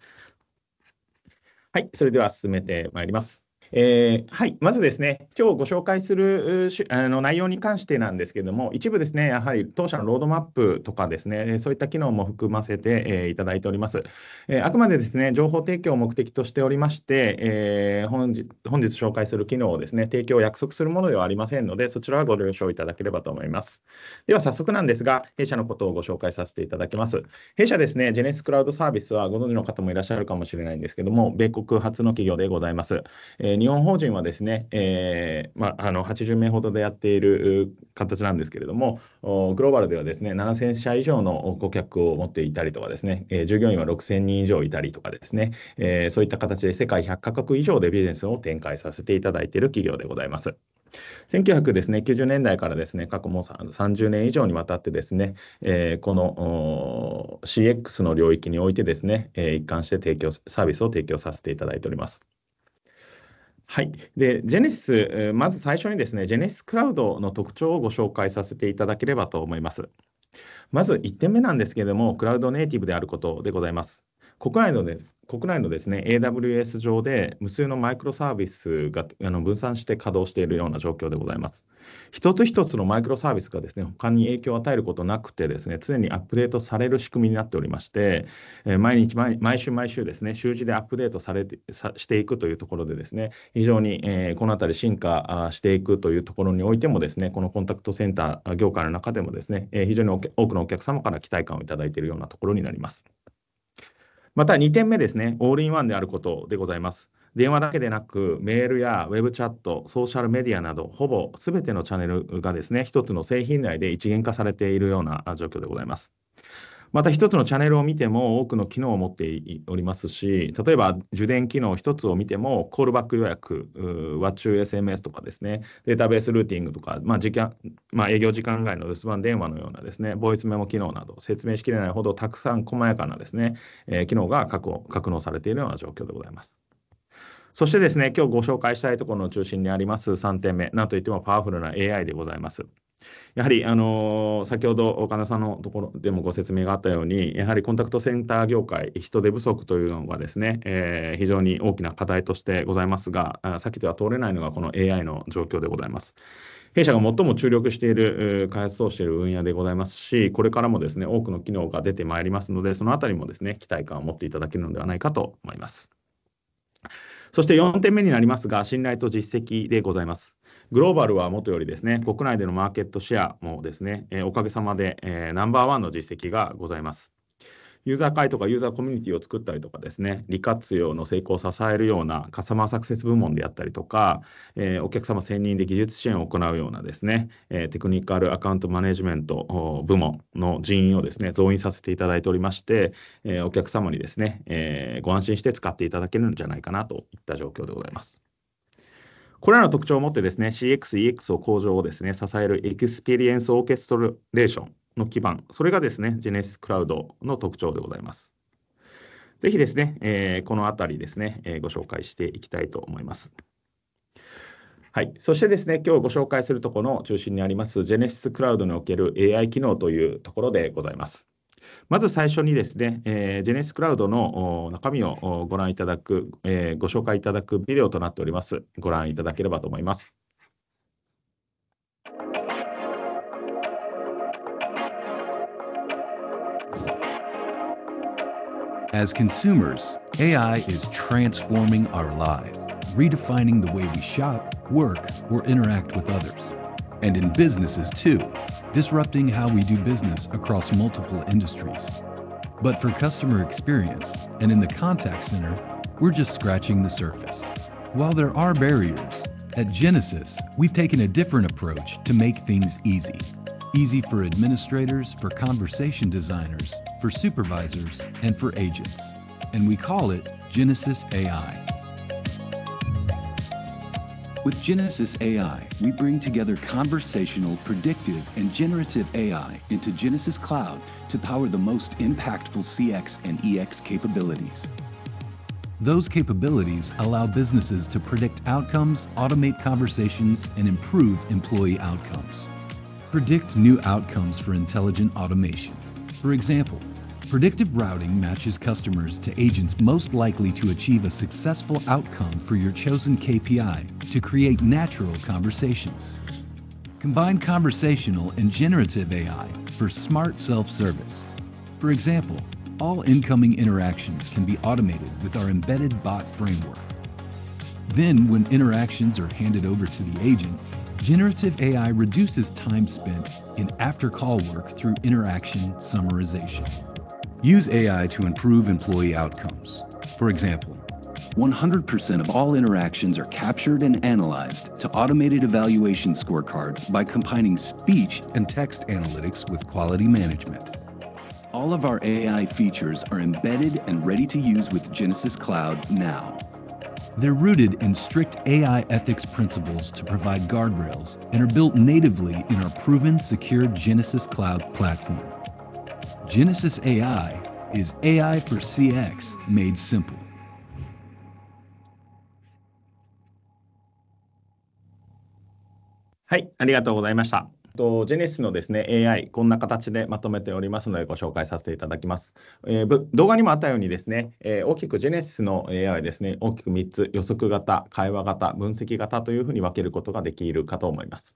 はい、それでは進めてまいります。えー、はい、まずですね、今日ご紹介するあの内容に関してなんですけれども、一部ですね、やはり当社のロードマップとかですね、そういった機能も含ませて、えー、いただいております。えー、あくまでですね、情報提供を目的としておりまして、えー、本日本日紹介する機能をですね、提供を約束するものではありませんので、そちらはご了承いただければと思います。では早速なんですが、弊社のことをご紹介させていただきます。弊社ですね、ジェネスクラウドサービスはご存知の方もいらっしゃるかもしれないんですけども、米国発の企業でございます。えー日本法人はですね、えーまあ、あの80名ほどでやっている形なんですけれども、グローバルではですね、7000社以上の顧客を持っていたりとかですね、えー、従業員は6000人以上いたりとかですね、えー、そういった形で世界100カ国以上でビジネスを展開させていただいている企業でございます。1990年代からですね過去もう30年以上にわたってですね、えー、この CX の領域においてですね、えー、一貫して提供サービスを提供させていただいております。はい。で、ジェネシス、まず最初にですね、ジェネシスクラウドの特徴をご紹介させていただければと思います。まず1点目なんですけれども、クラウドネイティブであることでございます。国内の、ね、国内のですね AWS 上で無数のマイクロサービスがあの分散して稼働しているような状況でございます。一つ一つのマイクロサービスがですね他に影響を与えることなくてですね常にアップデートされる仕組みになっておりまして、え毎日毎週毎週ですね習字でアップデートされてしていくというところでですね非常に、えこの辺り進化していくというところにおいてもですねこのコンタクトセンター業界の中でもですね、え非常に多くのお客様から期待感をいただいているようなところになります。また2点目ですね、オールインワンであることでございます。電話だけでなく、メールやウェブチャット、ソーシャルメディアなど、ほぼすべてのチャンネルがですね、一つの製品内で一元化されているような状況でございます。また一つのチャンネルを見ても多くの機能を持っておりますし、例えば受電機能一つを見ても、コールバック予約、和中 SMS とかですね、データベースルーティングとか、まあ時間まあ、営業時間外の留守番電話のようなですね、ボイスメモ機能など、説明しきれないほどたくさん細やかなですね、えー、機能が確保格納されているような状況でございます。そしてですね、今日ご紹介したいところの中心にあります3点目、なんといってもパワフルな AI でございます。やはり、あの先ほど岡田さんのところでもご説明があったように、やはりコンタクトセンター業界、人手不足というのがですね、えー、非常に大きな課題としてございますが、先では通れないのがこの AI の状況でございます。弊社が最も注力している、開発をしている分野でございますし、これからもですね、多くの機能が出てまいりますので、そのあたりもですね、期待感を持っていただけるのではないかと思います。そして4点目になりますが、信頼と実績でございます。グローバルはもとよりですね、国内でのマーケットシェアもですね、えー、おかげさまで、えー、ナンバーワンの実績がございます。ユーザー会とかユーザーコミュニティを作ったりとかですね、利活用の成功を支えるようなカスタマーサクセス部門であったりとか、えー、お客様専任で技術支援を行うようなですね、えテクニカルアカウントマネジメント部門の人員をですね、増員させていただいておりまして、えお客様にですね、えご安心して使っていただけるんじゃないかなといった状況でございます。これらの特徴をもってですね、CX、EX を向上をですね、支えるエクスペリエンスオーケストレーションの基盤、それがですね、ジェネシスクラウドの特徴でございます。ぜひですね、えー、このあたりですね、えー、ご紹介していきたいと思います。はい、そしてですね、今日ご紹介するところの中心にあります、ジェネシスクラウドにおける AI 機能というところでございます。まず最初にですね、えー、ジェネシスクラウドの中身をご覧いただく、えー、ご紹介いただくビデオとなっております。ご覧いただければと思います。As consumers, AI is transforming our lives, redefining the way we shop, work, or interact with others. And in businesses too, disrupting how we do business across multiple industries. But for customer experience and in the contact center, we're just scratching the surface. While there are barriers, at Genesis, we've taken a different approach to make things easy. Easy for administrators, for conversation designers, for supervisors, and for agents. And we call it Genesis AI. With Genesis AI, we bring together conversational, predictive, and generative AI into Genesis Cloud to power the most impactful CX and EX capabilities. Those capabilities allow businesses to predict outcomes, automate conversations, and improve employee outcomes. Predict new outcomes for intelligent automation. For example, Predictive routing matches customers to agents most likely to achieve a successful outcome for your chosen KPI to create natural conversations. Combine conversational and generative AI for smart self-service. For example, all incoming interactions can be automated with our embedded bot framework. Then, when interactions are handed over to the agent, generative AI reduces time spent in after-call work through interaction summarization. Use AI to improve employee outcomes. For example, 100% of all interactions are captured and analyzed to automated evaluation scorecards by combining speech and text analytics with quality management. All of our AI features are embedded and ready to use with Genesis Cloud now. They're rooted in strict AI ethics principles to provide guardrails and are built natively in our proven, secure Genesis Cloud platform. Genesis AI is AI for CX made simple. はい、ありがとうございました。とジェネシスのですね AI こんな形でまとめておりますのでご紹介させていただきます。えー、動画にもあったようにですね、えー、大きくジェネシスの AI ですね大きく3つ予測型、会話型、分析型というふうに分けることができるかと思います。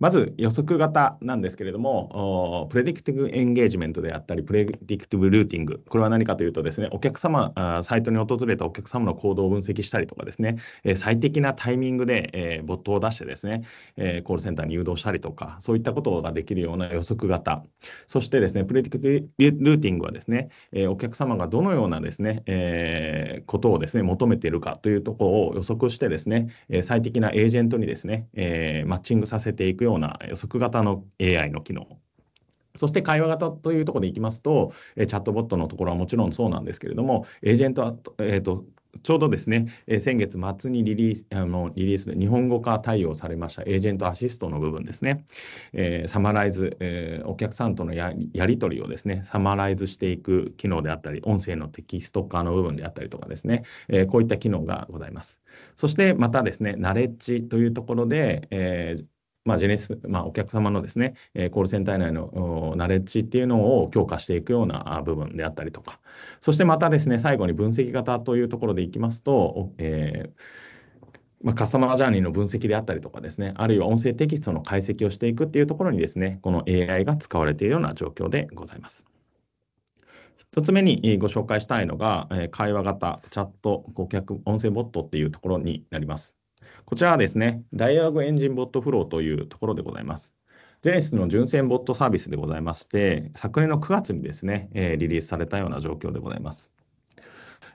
まず予測型なんですけれども、プレディクティブエンゲージメントであったり、プレディクティブルーティング、これは何かというとですね、お客様、サイトに訪れたお客様の行動を分析したりとかですね、最適なタイミングでボットを出してですね、コールセンターに誘導したりとか、そういったことができるような予測型、そしてですね、プレディクティブルーティングはですね、お客様がどのようなですね、えことをですね、求めているかというところを予測してですね、最適なエージェントにですね、えマッチングさせていくような予測型の AI の機能そして会話型というところでいきますと、チャットボットのところはもちろんそうなんですけれども、エージェント、えーと、ちょうどですね、え先月末にリリース、あのリリースで日本語化対応されましたエージェントアシストの部分ですね、えー、サマライズ、えー、お客さんとのやり取りをですね、サマライズしていく機能であったり、音声のテキスト化の部分であったりとかですね、えー、こういった機能がございます。そしてまたですね、ナレッジというところで、えーまあ、ジェネス、まあ、お客様のですね、えコールセンター内のナレッジっていうのを強化していくような部分であったりとか、そしてまたですね、最後に分析型というところでいきますと、えー、まあ、カスタマージャーニーの分析であったりとかですね、あるいは音声テキストの解析をしていくっていうところにですね、この AI が使われているような状況でございます。1つ目にご紹介したいのが、会話型チャット顧客音声ボットっていうところになります。こちらはですね、ダイアログエンジンボットフローというところでございます。ゼネシスの純正ボットサービスでございまして、昨年の9月にですね、えー、リリースされたような状況でございます。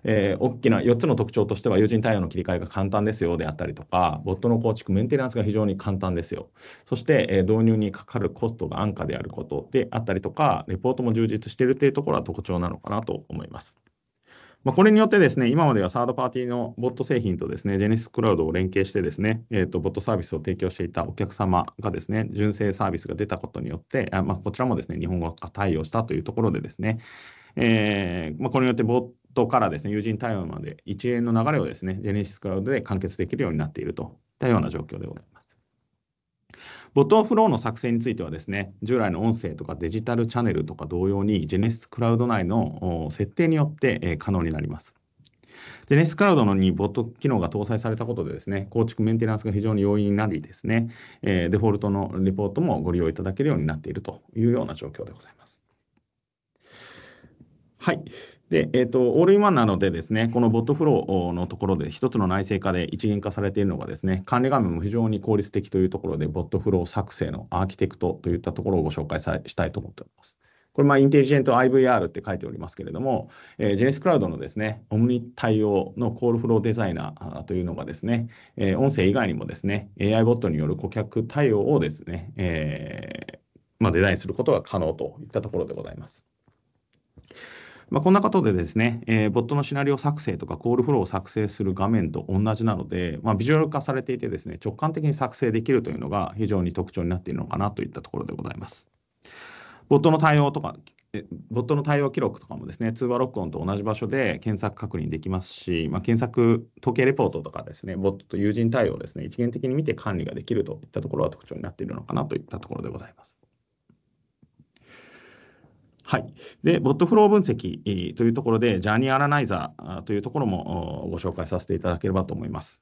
えー、大きな4つの特徴としては、友人対応の切り替えが簡単ですよであったりとか、ボットの構築、メンテナンスが非常に簡単ですよ。そして、えー、導入にかかるコストが安価であることであったりとか、レポートも充実しているというところは特徴なのかなと思います。まあ、これによってですね、今まではサードパーティーのボット製品とですね、ジェネシスクラウドを連携してですね、えー、とボットサービスを提供していたお客様がですね、純正サービスが出たことによって、あまあ、こちらもですね、日本語が対応したというところでですね、えー、まあ、これによってボットからですね、友人対応まで一連の流れをですね、ジェネシスクラウドで完結できるようになっているといったような状況でございます。ボトムフローの作成についてはですね、従来の音声とかデジタルチャンネルとか同様に、ジェネシスクラウド内の設定によって可能になります。ェネスクラウドのにボット機能が搭載されたことでですね、構築メンテナンスが非常に容易になりですね、えデフォルトのレポートもご利用いただけるようになっているというような状況でございます。はい。で、えっ、ー、と、オールインワンなのでですね、このボットフローのところで一つの内製化で一元化されているのがですね、管理画面も非常に効率的というところで、ボットフロー作成のアーキテクトといったところをご紹介したいと思っております。これ、まあ、インテリジェント IVR って書いておりますけれども、えー、ジェネスクラウドのですね、オムニ対応のコールフローデザイナーというのがですね、えー、音声以外にもですね、AI ボットによる顧客対応をですね、えーまあ、デザインすることが可能といったところでございます。まあ、こんなことでですね、えー、ボットのシナリオ作成とかコールフローを作成する画面と同じなので、まあ、ビジュアル化されていてですね、直感的に作成できるというのが非常に特徴になっているのかなといったところでございます。ボットの対応とか、ボットの対応記録とかもですね、通話録音と同じ場所で検索確認できますし、まあ、検索時計レポートとかですね、ボットと友人対応ですね、一元的に見て管理ができるといったところが特徴になっているのかなといったところでございます。はい、でボットフロー分析というところで、ジャーニーアナライザーというところもご紹介させていただければと思います。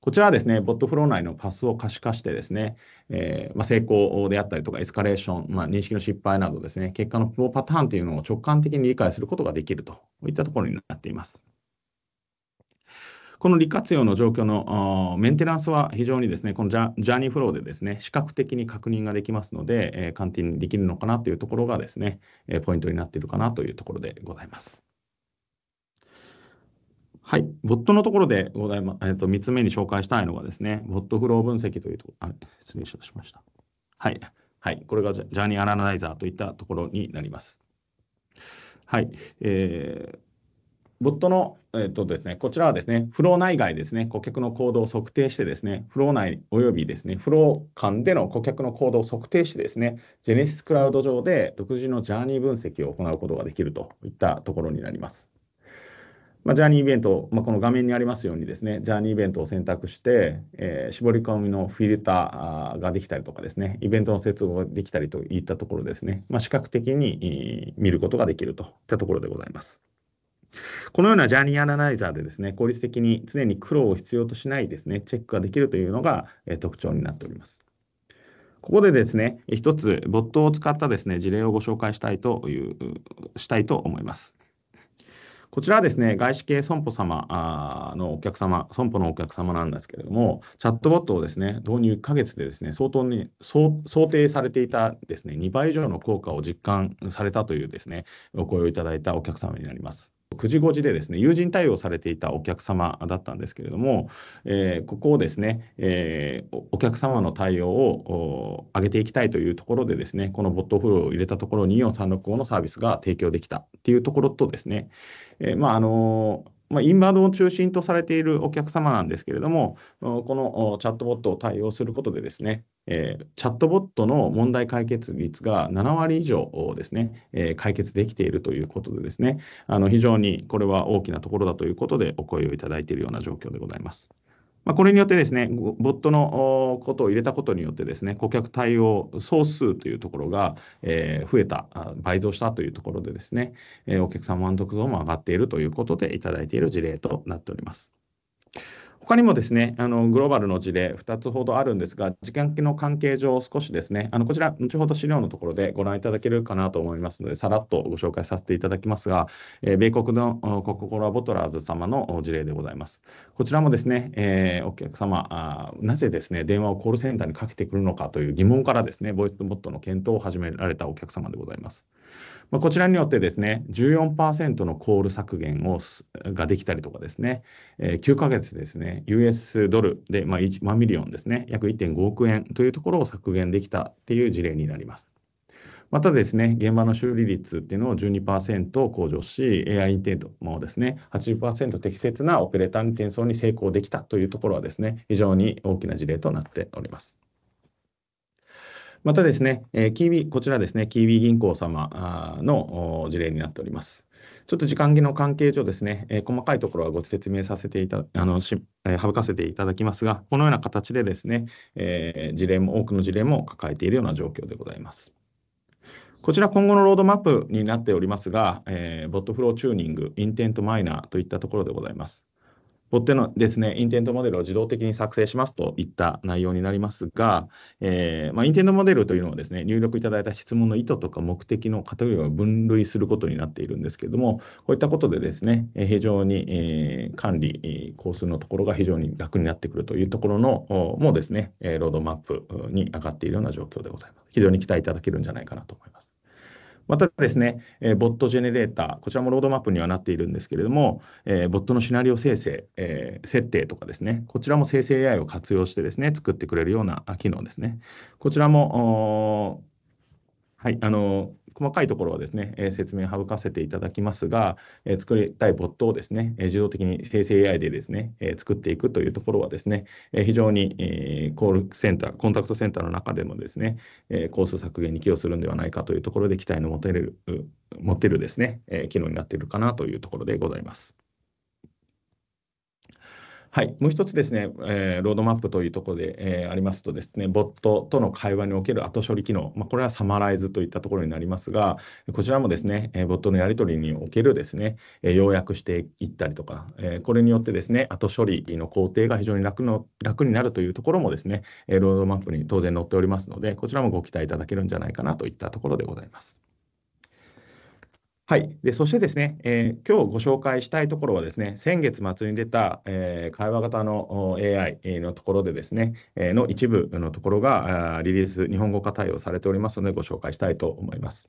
こちらはですね、ボットフロー内のパスを可視化してですね、えー、まあ、成功であったりとか、エスカレーション、まあ、認識の失敗などですね、結果のフローパターンというのを直感的に理解することができるといったところになっています。この利活用の状況のメンテナンスは非常にですね、このジャジャーニーフローでですね、視覚的に確認ができますので、えー、簡単にできるのかなというところがですね、えー、ポイントになっているかなというところでございます。はい、ボットのところでございま、えー、と3つ目に紹介したいのがですね、ボットフロー分析というところ、あ失礼しました。はい、はい、これがジャーニーアナライザーといったところになります。はい、えーボットの、えっとですね、こちらはですね、フロー内外ですね、顧客の行動を測定してですね、フロー内およびですね、フロー間での顧客の行動を測定してですね、ジェネシスクラウド上で独自のジャーニー分析を行うことができるといったところになります。まあ、ジャーニーイベント、まあ、この画面にありますようにですね、ジャーニーイベントを選択して、えー、絞り込みのフィルターができたりとかですね、イベントの接合ができたりといったところですね、まあ、視覚的に見ることができるといったところでございます。このようなジャーニーアナライザーでですね、効率的に常に苦労を必要としないですね、チェックができるというのが、え特徴になっております。ここでですね、一つ、ボットを使ったですね、事例をご紹介したいという、したいと思います。こちらはですね、外資系損保様あのお客様、損保のお客様なんですけれども、チャットボットをですね、導入1ヶ月でですね、相当に想定されていたですね、2倍以上の効果を実感されたというですね、お声をいただいたお客様になります。9時5時でですね、友人対応されていたお客様だったんですけれども、えー、ここをですね、えー、お客様の対応を上げていきたいというところでですね、このボットフローを入れたところ24365のサービスが提供できたというところとですね、えー、まああのまあ、インバウンドを中心とされているお客様なんですけれども、このチャットボットを対応することでですね、えー、チャットボットの問題解決率が7割以上ですね、えー、解決できているということでですね、あの非常にこれは大きなところだということでお声をいただいているような状況でございます。まあ、これによってですね、ボットのことを入れたことによってですね、顧客対応総数というところが、え増えた、倍増したというところでですね、えお客さん満足度も上がっているということでいただいている事例となっております。他にもですね、あのグローバルの事例2つほどあるんですが、時間の関係上少しですね、あのこちら後ほど資料のところでご覧いただけるかなと思いますので、さらっとご紹介させていただきますが、えー、米国のコココラボトラーズ様の事例でございます。こちらもですね、えー、お客様あ、なぜですね、電話をコールセンターにかけてくるのかという疑問からですね、ボイスボットの検討を始められたお客様でございます。まあ、こちらによってですね、14%のコール削減をができたりとかですね、えー、9ヶ月ですね、US ドルで、まあ、1, 万ミリオンですね、約1.5億円というところを削減できたっていう事例になります。またですね、現場の修理率っていうのを12%向上し、AI インテントもですね、80%適切なオペレーターに転送に成功できたというところはですね、非常に大きな事例となっております。またですね、えー、キービこちらですね、キービー銀行様の事例になっております。ちょっと時間の関係上ですね、えー、細かいところはご説明させていたあのし、えー、省かせていただきますが、このような形でですね、えー、事例も多くの事例も抱えているような状況でございます。こちら今後のロードマップになっておりますが、えー、ボットフローチューニング、インテントマイナーといったところでございます。ポッテのですね、インテントモデルを自動的に作成しますといった内容になりますが、えー、まあ、インテントモデルというのはですね、入力いただいた質問の意図とか目的のカテゴリーを分類することになっているんですけれども、こういったことでですね、非常に、えー、管理、工数のところが非常に楽になってくるというところの、もうですね、ロードマップに上がっているような状況でございます。非常に期待いただけるんじゃないかなと思います。またですね、えー、ボットジェネレーター、こちらもロードマップにはなっているんですけれども、えー、ボットのシナリオ生成、えー、設定とかですね、こちらも生成 AI を活用してですね、作ってくれるような機能ですね。こちらも、はい、あの、細かいところはですね、え説明を省かせていただきますが、え作りたいボットをですね、え自動的に生成 AI でですね、え作っていくというところはですね、え非常に、えコールセンター、コンタクトセンターの中でもですね、えコース削減に寄与するんではないかというところで期待の持てる、持てるですね、え機能になっているかなというところでございます。はい、もう一つですね、えー、ロードマップというところで、えー、ありますとですね、ボットとの会話における後処理機能、まあ、これはサマライズといったところになりますが、こちらもですね、えー、ボットのやり取りにおけるですね、え要約していったりとか、えこれによってですね、後処理の工程が非常に楽の楽になるというところもですね、えロードマップに当然載っておりますので、こちらもご期待いただけるんじゃないかなといったところでございます。はい、でそしてですね、えー、今日ご紹介したいところはですね、先月末に出た、えー、会話型の AI のところでですね、えー、の一部のところがリリース、日本語化対応されておりますので、ご紹介したいと思います。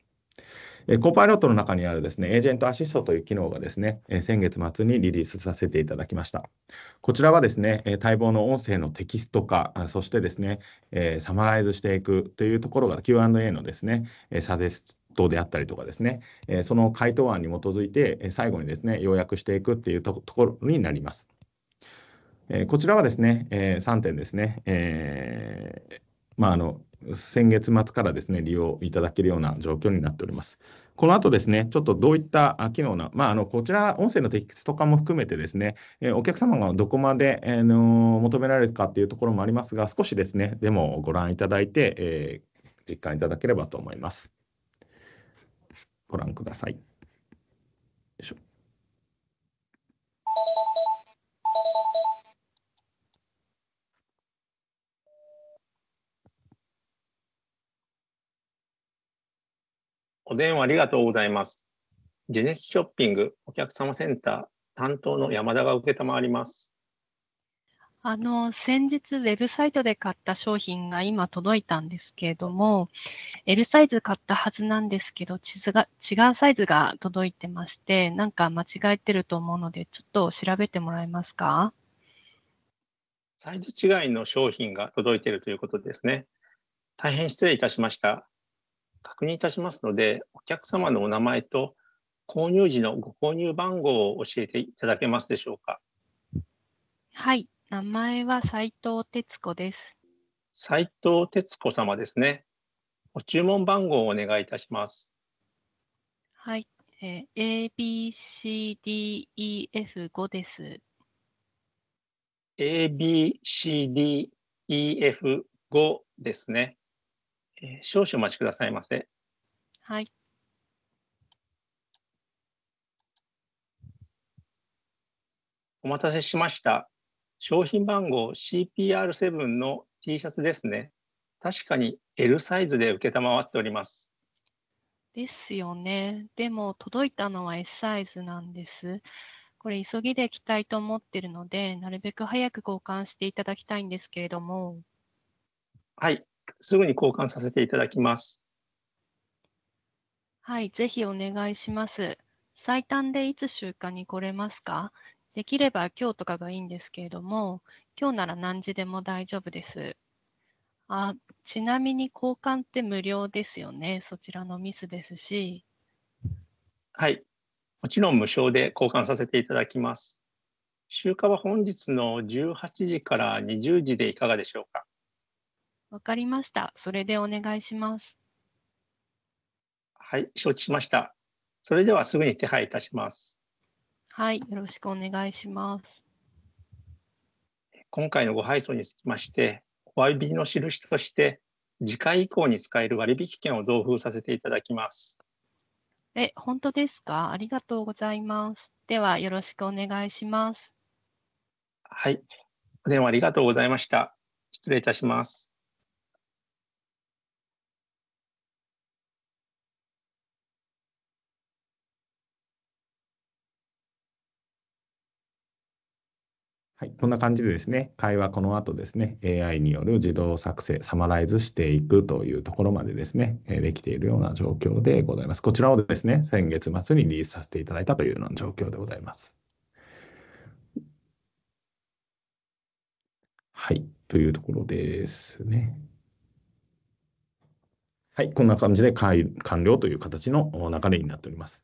えー、コーパイロットの中にあるですね、エージェントアシストという機能がですね、えー、先月末にリリースさせていただきました。こちらはですね、えー、待望の音声のテキスト化、そしてですね、えサマライズしていくというところが Q&A のですね、えサジェス答であったりとかですね、えその回答案に基づいて、え最後にですね、要約していくっていうところになります。えこちらはですね、え3点ですね、えー、まあ、あの先月末からですね、利用いただけるような状況になっております。この後ですね、ちょっとどういった機能な、まあ、あのこちら、音声のテキスト化も含めてですね、えお客様がどこまで、えの求められるかっていうところもありますが、少しですね、でもご覧いただいて、えー、実感いただければと思います。ご覧ください。よいしょお電話ありがとうございます。ジェネシスショッピングお客様センター担当の山田が承ります。あの、先日ウェブサイトで買った商品が今届いたんですけれども、L サイズ買ったはずなんですけど、地図が違うサイズが届いてまして、なんか間違えてると思うので、ちょっと調べてもらえますかサイズ違いの商品が届いているということですね。大変失礼いたしました。確認いたしますので、お客様のお名前と購入時のご購入番号を教えていただけますでしょうか。はい、名前は斉藤哲子です。斉藤哲子様ですね。ご注文番号をお願いいたします。はい、えー、ABCDEF5 です。ABCDEF5 ですね、えー。少々お待ちくださいませ。はい。お待たせしました。商品番号 CPR7 の T シャツですね。確かに L サイズで承っております。ですよね。でも届いたのは S サイズなんです。これ急ぎで着たいと思ってるので、なるべく早く交換していただきたいんですけれども。はい、すぐに交換させていただきます。はい、ぜひお願いします。最短でいつ集荷に来れますかできれば今日とかがいいんですけれども、今日なら何時でも大丈夫です。あちなみに交換って無料ですよね、そちらのミスですし。はい、もちろん無償で交換させていただきます。集荷は本日の18時から20時でいかがでしょうか。わかりました。それでお願いします。はい、承知しました。それではすぐに手配いたします。はい、よろしくお願いします。今回のご配送につきまして、お詫びの印として、次回以降に使える割引券を同封させていただきます。え、本当ですかありがとうございます。では、よろしくお願いします。はい、お電話ありがとうございました。失礼いたします。はい、こんな感じでですね、会話この後ですね、AI による自動作成、サマライズしていくというところまでですね、できているような状況でございます。こちらをですね、先月末にリリースさせていただいたというような状況でございます。はい、というところですね。はい、こんな感じで完了という形の流れになっております。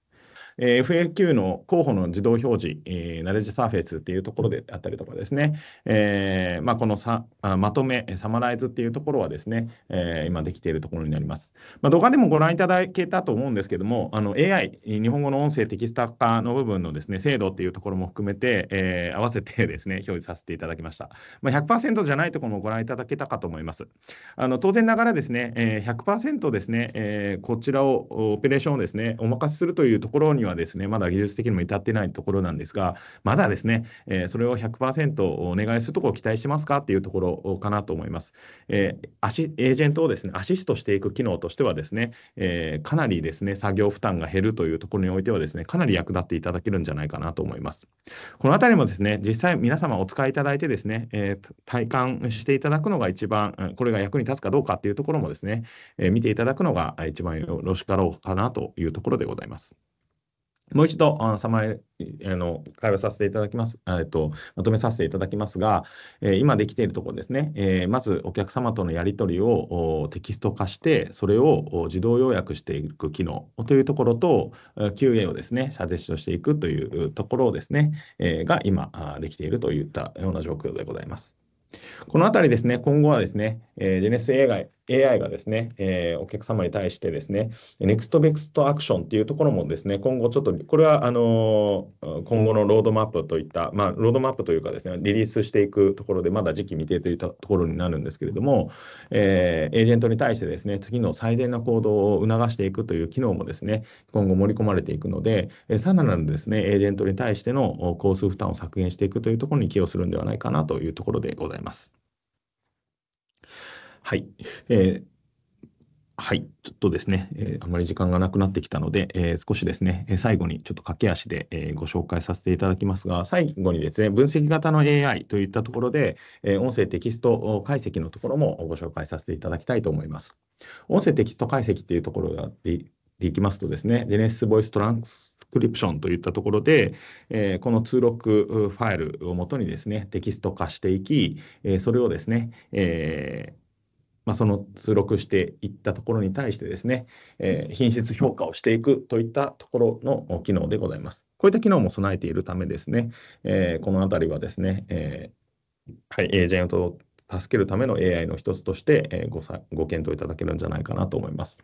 えー、FAQ の候補の自動表示、えー、ナレッジサーフェイスっていうところであったりとかですね、えーまあ、このさあまとめ、サマライズっていうところはですね、えー、今できているところになります。まあ、動画でもご覧いただけたと思うんですけども、AI、日本語の音声テキスト化の部分のですね、精度っていうところも含めて、えー、合わせてですね、表示させていただきました。まあ、100%じゃないところもご覧いただけたかと思います。あの当然ながらですね、えー、100%ですね、えー、こちらを、オペレーションをですね、お任せするというところにははですね、まだ技術的にも至ってないところなんですが、まだですね、えー、それを100%お願いするところを期待してますかっていうところかなと思います。えー、アシエージェントをですね、アシストしていく機能としてはですね、えー、かなりですね、作業負担が減るというところにおいてはですね、かなり役立っていただけるんじゃないかなと思います。このあたりもですね、実際皆様お使いいただいてですね、えー、体感していただくのが一番、これが役に立つかどうかっていうところもですね、え見ていただくのが一番よろしかろうかなというところでございます。もう一度、あの、サマあの、会話させていただきます。えっと、まとめさせていただきますが、えー、今できているところですね、えー、まずお客様とのやり取りをテキスト化して、それを自動要約していく機能というところと、QA をですね、社デとしていくというところをですね、えー、が今できているといったような状況でございます。このあたりですね、今後はですね、えー、ジェネス AI AI がですね、えー、お客様に対してですね、ネクストベクストアクションっていうところもですね、今後ちょっと、これはあのー、今後のロードマップといった、まあ、ロードマップというかですね、リリースしていくところで、まだ時期未定といったところになるんですけれども、えー、エージェントに対してですね、次の最善な行動を促していくという機能もですね、今後盛り込まれていくので、さらなるですね、エージェントに対しての交通負担を削減していくというところに寄与するんではないかなというところでございます。はい。えーはい、ちょっとですね、えー、あまり時間がなくなってきたので、えー、少しですね、えー、最後にちょっと駆け足で、えご紹介させていただきますが、最後にですね、分析型の AI といったところで、え音声テキスト解析のところもご紹介させていただきたいと思います。音声テキスト解析っていうところがでいきますとですね、ジェネシスボイストランスクリプションといったところで、えー、この通録ファイルをもとにですね、テキスト化していき、えそれをですね、えーまあ、その通録していったところに対してですね、えー、品質評価をしていくといったところの機能でございます。こういった機能も備えているためですね、えー、このあたりはですね、えー、はい、エージェントを助けるための AI の一つとして、えごご検討いただけるんじゃないかなと思います。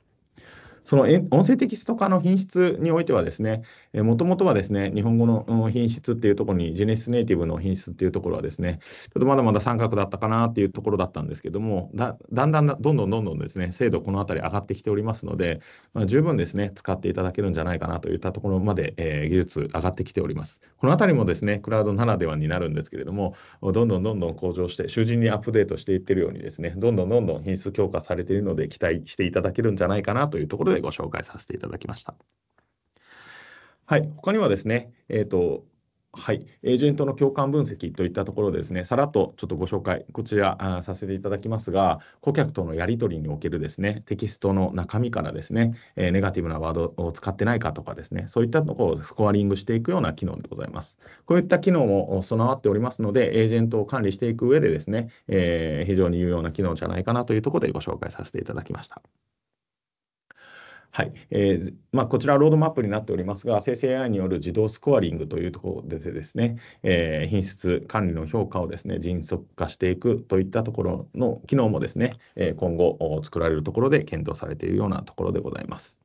その音声テキスト化の品質においてはですね、もともとはですね、日本語の品質っていうところに、ジェネシスネイティブの品質っていうところはですね、ちょっとまだまだ三角だったかなっていうところだったんですけども、だだんだんどんどんどんどんですね、精度この辺り上がってきておりますので、まあ、十分ですね、使っていただけるんじゃないかなといったところまで、えー、技術上がってきております。この辺りもですね、クラウドならではになるんですけれども、どんどんどんどん向上して、囚人にアップデートしていってるようにですね、どんどんどんどん品質強化されているので、期待していただけるんじゃないかなというところででご紹介させていただきました。はい、他にはですね、えーとはい、エージェントの共感分析といったところですね、さらっとちょっとご紹介、こちらさせていただきますが、顧客とのやり取りにおけるですね、テキストの中身からですね、えネガティブなワードを使ってないかとかですね、そういったところをスコアリングしていくような機能でございます。こういった機能も備わっておりますので、エージェントを管理していく上でですね、えー、非常に有用な機能じゃないかなというところでご紹介させていただきました。はいえーまあ、こちらロードマップになっておりますが、生成 AI による自動スコアリングというところでですね、えー、品質管理の評価をですね迅速化していくといったところの機能もですね、え今後作られるところで検討されているようなところでございます。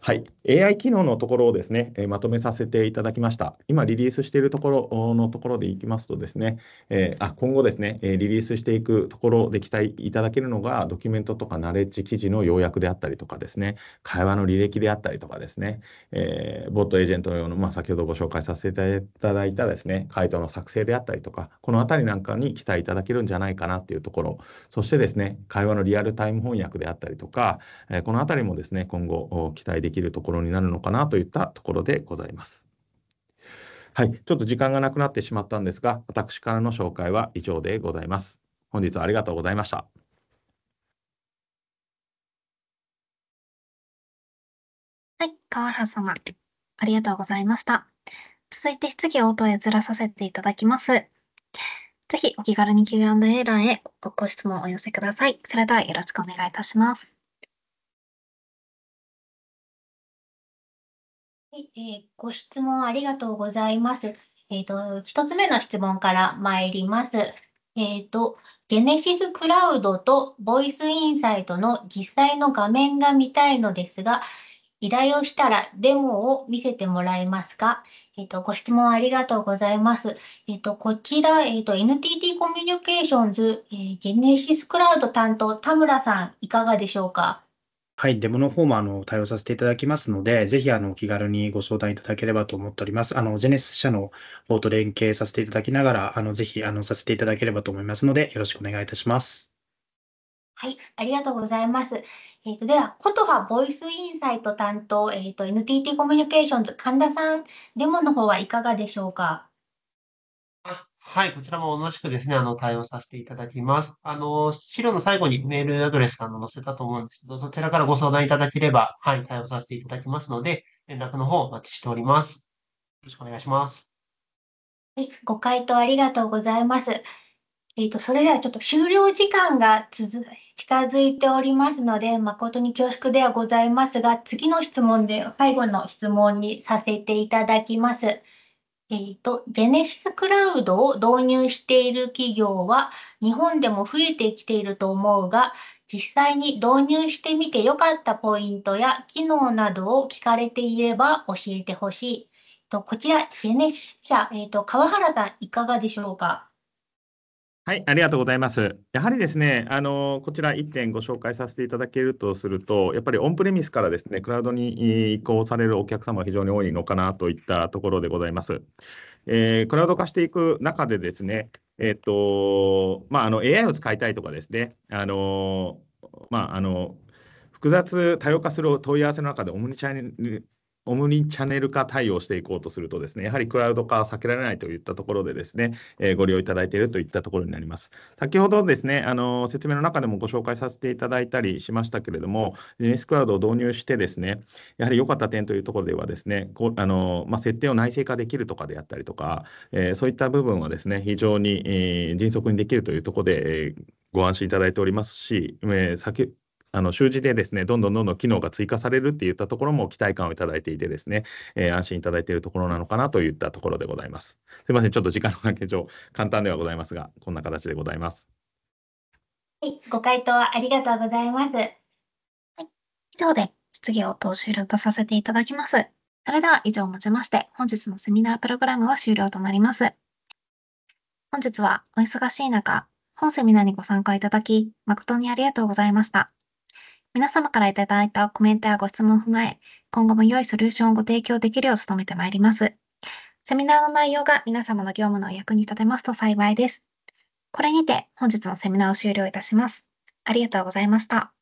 はい、AI 機能のところをですね、えまとめさせていただきました。今、リリースしているところのところでいきますとですね、えー、あ今後ですね、えリリースしていくところで期待いただけるのが、ドキュメントとかナレッジ記事の要約であったりとかですね、会話の履歴であったりとかですね、えー、ボットエージェントのような、まあ、先ほどご紹介させていただいたですね、回答の作成であったりとか、このあたりなんかに期待いただけるんじゃないかなっていうところ、そしてですね、会話のリアルタイム翻訳であったりとか、えこのあたりもですね、今後期待でできるところになるのかなといったところでございます。はい、ちょっと時間がなくなってしまったんですが、私からの紹介は以上でございます。本日はありがとうございました。はい、川原様、ありがとうございました。続いて質疑応答へ移らさせていただきます。ぜひお気軽に Q&A 欄へご質問をお寄せください。それではよろしくお願いいたします。はい、えー、ご質問ありがとうございます。えっ、ー、と、一つ目の質問から参ります。えっ、ー、と、ゲネシスクラウドとボイスインサイトの実際の画面が見たいのですが、依頼をしたらデモを見せてもらえますかえっ、ー、と、ご質問ありがとうございます。えっ、ー、と、こちら、えっ、ー、と、NTT コミュニケーションズ、えー、ゲネシスクラウド担当、田村さん、いかがでしょうかはい、デモの方もあの対応させていただきますので、ぜひあの気軽にご相談いただければと思っております。あの、ジェネス社の方と連携させていただきながら、あの、ぜひあのさせていただければと思いますので、よろしくお願いいたします。はい、ありがとうございます。えっ、ー、と、では、ことはボイスインサイト担当、えっ、ー、と、NTT コミュニケーションズ、神田さん、デモの方はいかがでしょうか。はい、こちらも同じくですね、あの、対応させていただきます。あの、資料の最後にメールアドレスあの載せたと思うんですけど、そちらからご相談いただければ、はい、対応させていただきますので、連絡の方お待ちしております。よろしくお願いします。はい、ご回答ありがとうございます。えっ、ー、と、それではちょっと終了時間が続近づいておりますので、誠に恐縮ではございますが、次の質問で最後の質問にさせていただきます。えっと、ジェネシスクラウドを導入している企業は日本でも増えてきていると思うが実際に導入してみて良かったポイントや機能などを聞かれていれば教えてほしい。とこちら、ジェネシス社、えっと、川原さん、いかがでしょうか。はい、ありがとうございます。やはりですね、あのこちら1点ご紹介させていただけるとすると、やっぱりオンプレミスからですね、クラウドに移行されるお客様は非常に多いのかなといったところでございます。えー、クラウド化していく中でですね、えっ、とまあ、あの AI を使いたいとかですね、あのまあ、あの複雑、多様化する問い合わせの中でオムニチャオムニチャンネル化対応していこうとするとですね、やはりクラウド化は避けられないといったところでですね、えー、ご利用いただいているといったところになります。先ほどですね、あの説明の中でもご紹介させていただいたりしましたけれども、ジネスクラウドを導入してですね、やはり良かった点というところではですね、こあのまあ、設定を内製化できるとかであったりとか、えー、そういった部分はですね、非常に、えー、迅速にできるというところで、えーご安心いただいておりますし、えー、先あの習字でですねどんどんどんどん機能が追加されるっていったところも期待感をいただいていてですね、えー、安心いただいているところなのかなといったところでございます。すいません、ちょっと時間の関係上、簡単ではございますが、こんな形でございます。はい、ご回答ありがとうございます。はい、以上で質疑応答終了とさせていただきます。それでは以上をもちまして、本日のセミナープログラムは終了となります。本日はお忙しい中、本セミナーにご参加いただき、誠にありがとうございました。皆様からいただいたコメントやご質問を踏まえ、今後も良いソリューションをご提供できるよう努めてまいります。セミナーの内容が皆様の業務のお役に立てますと幸いです。これにて本日のセミナーを終了いたします。ありがとうございました。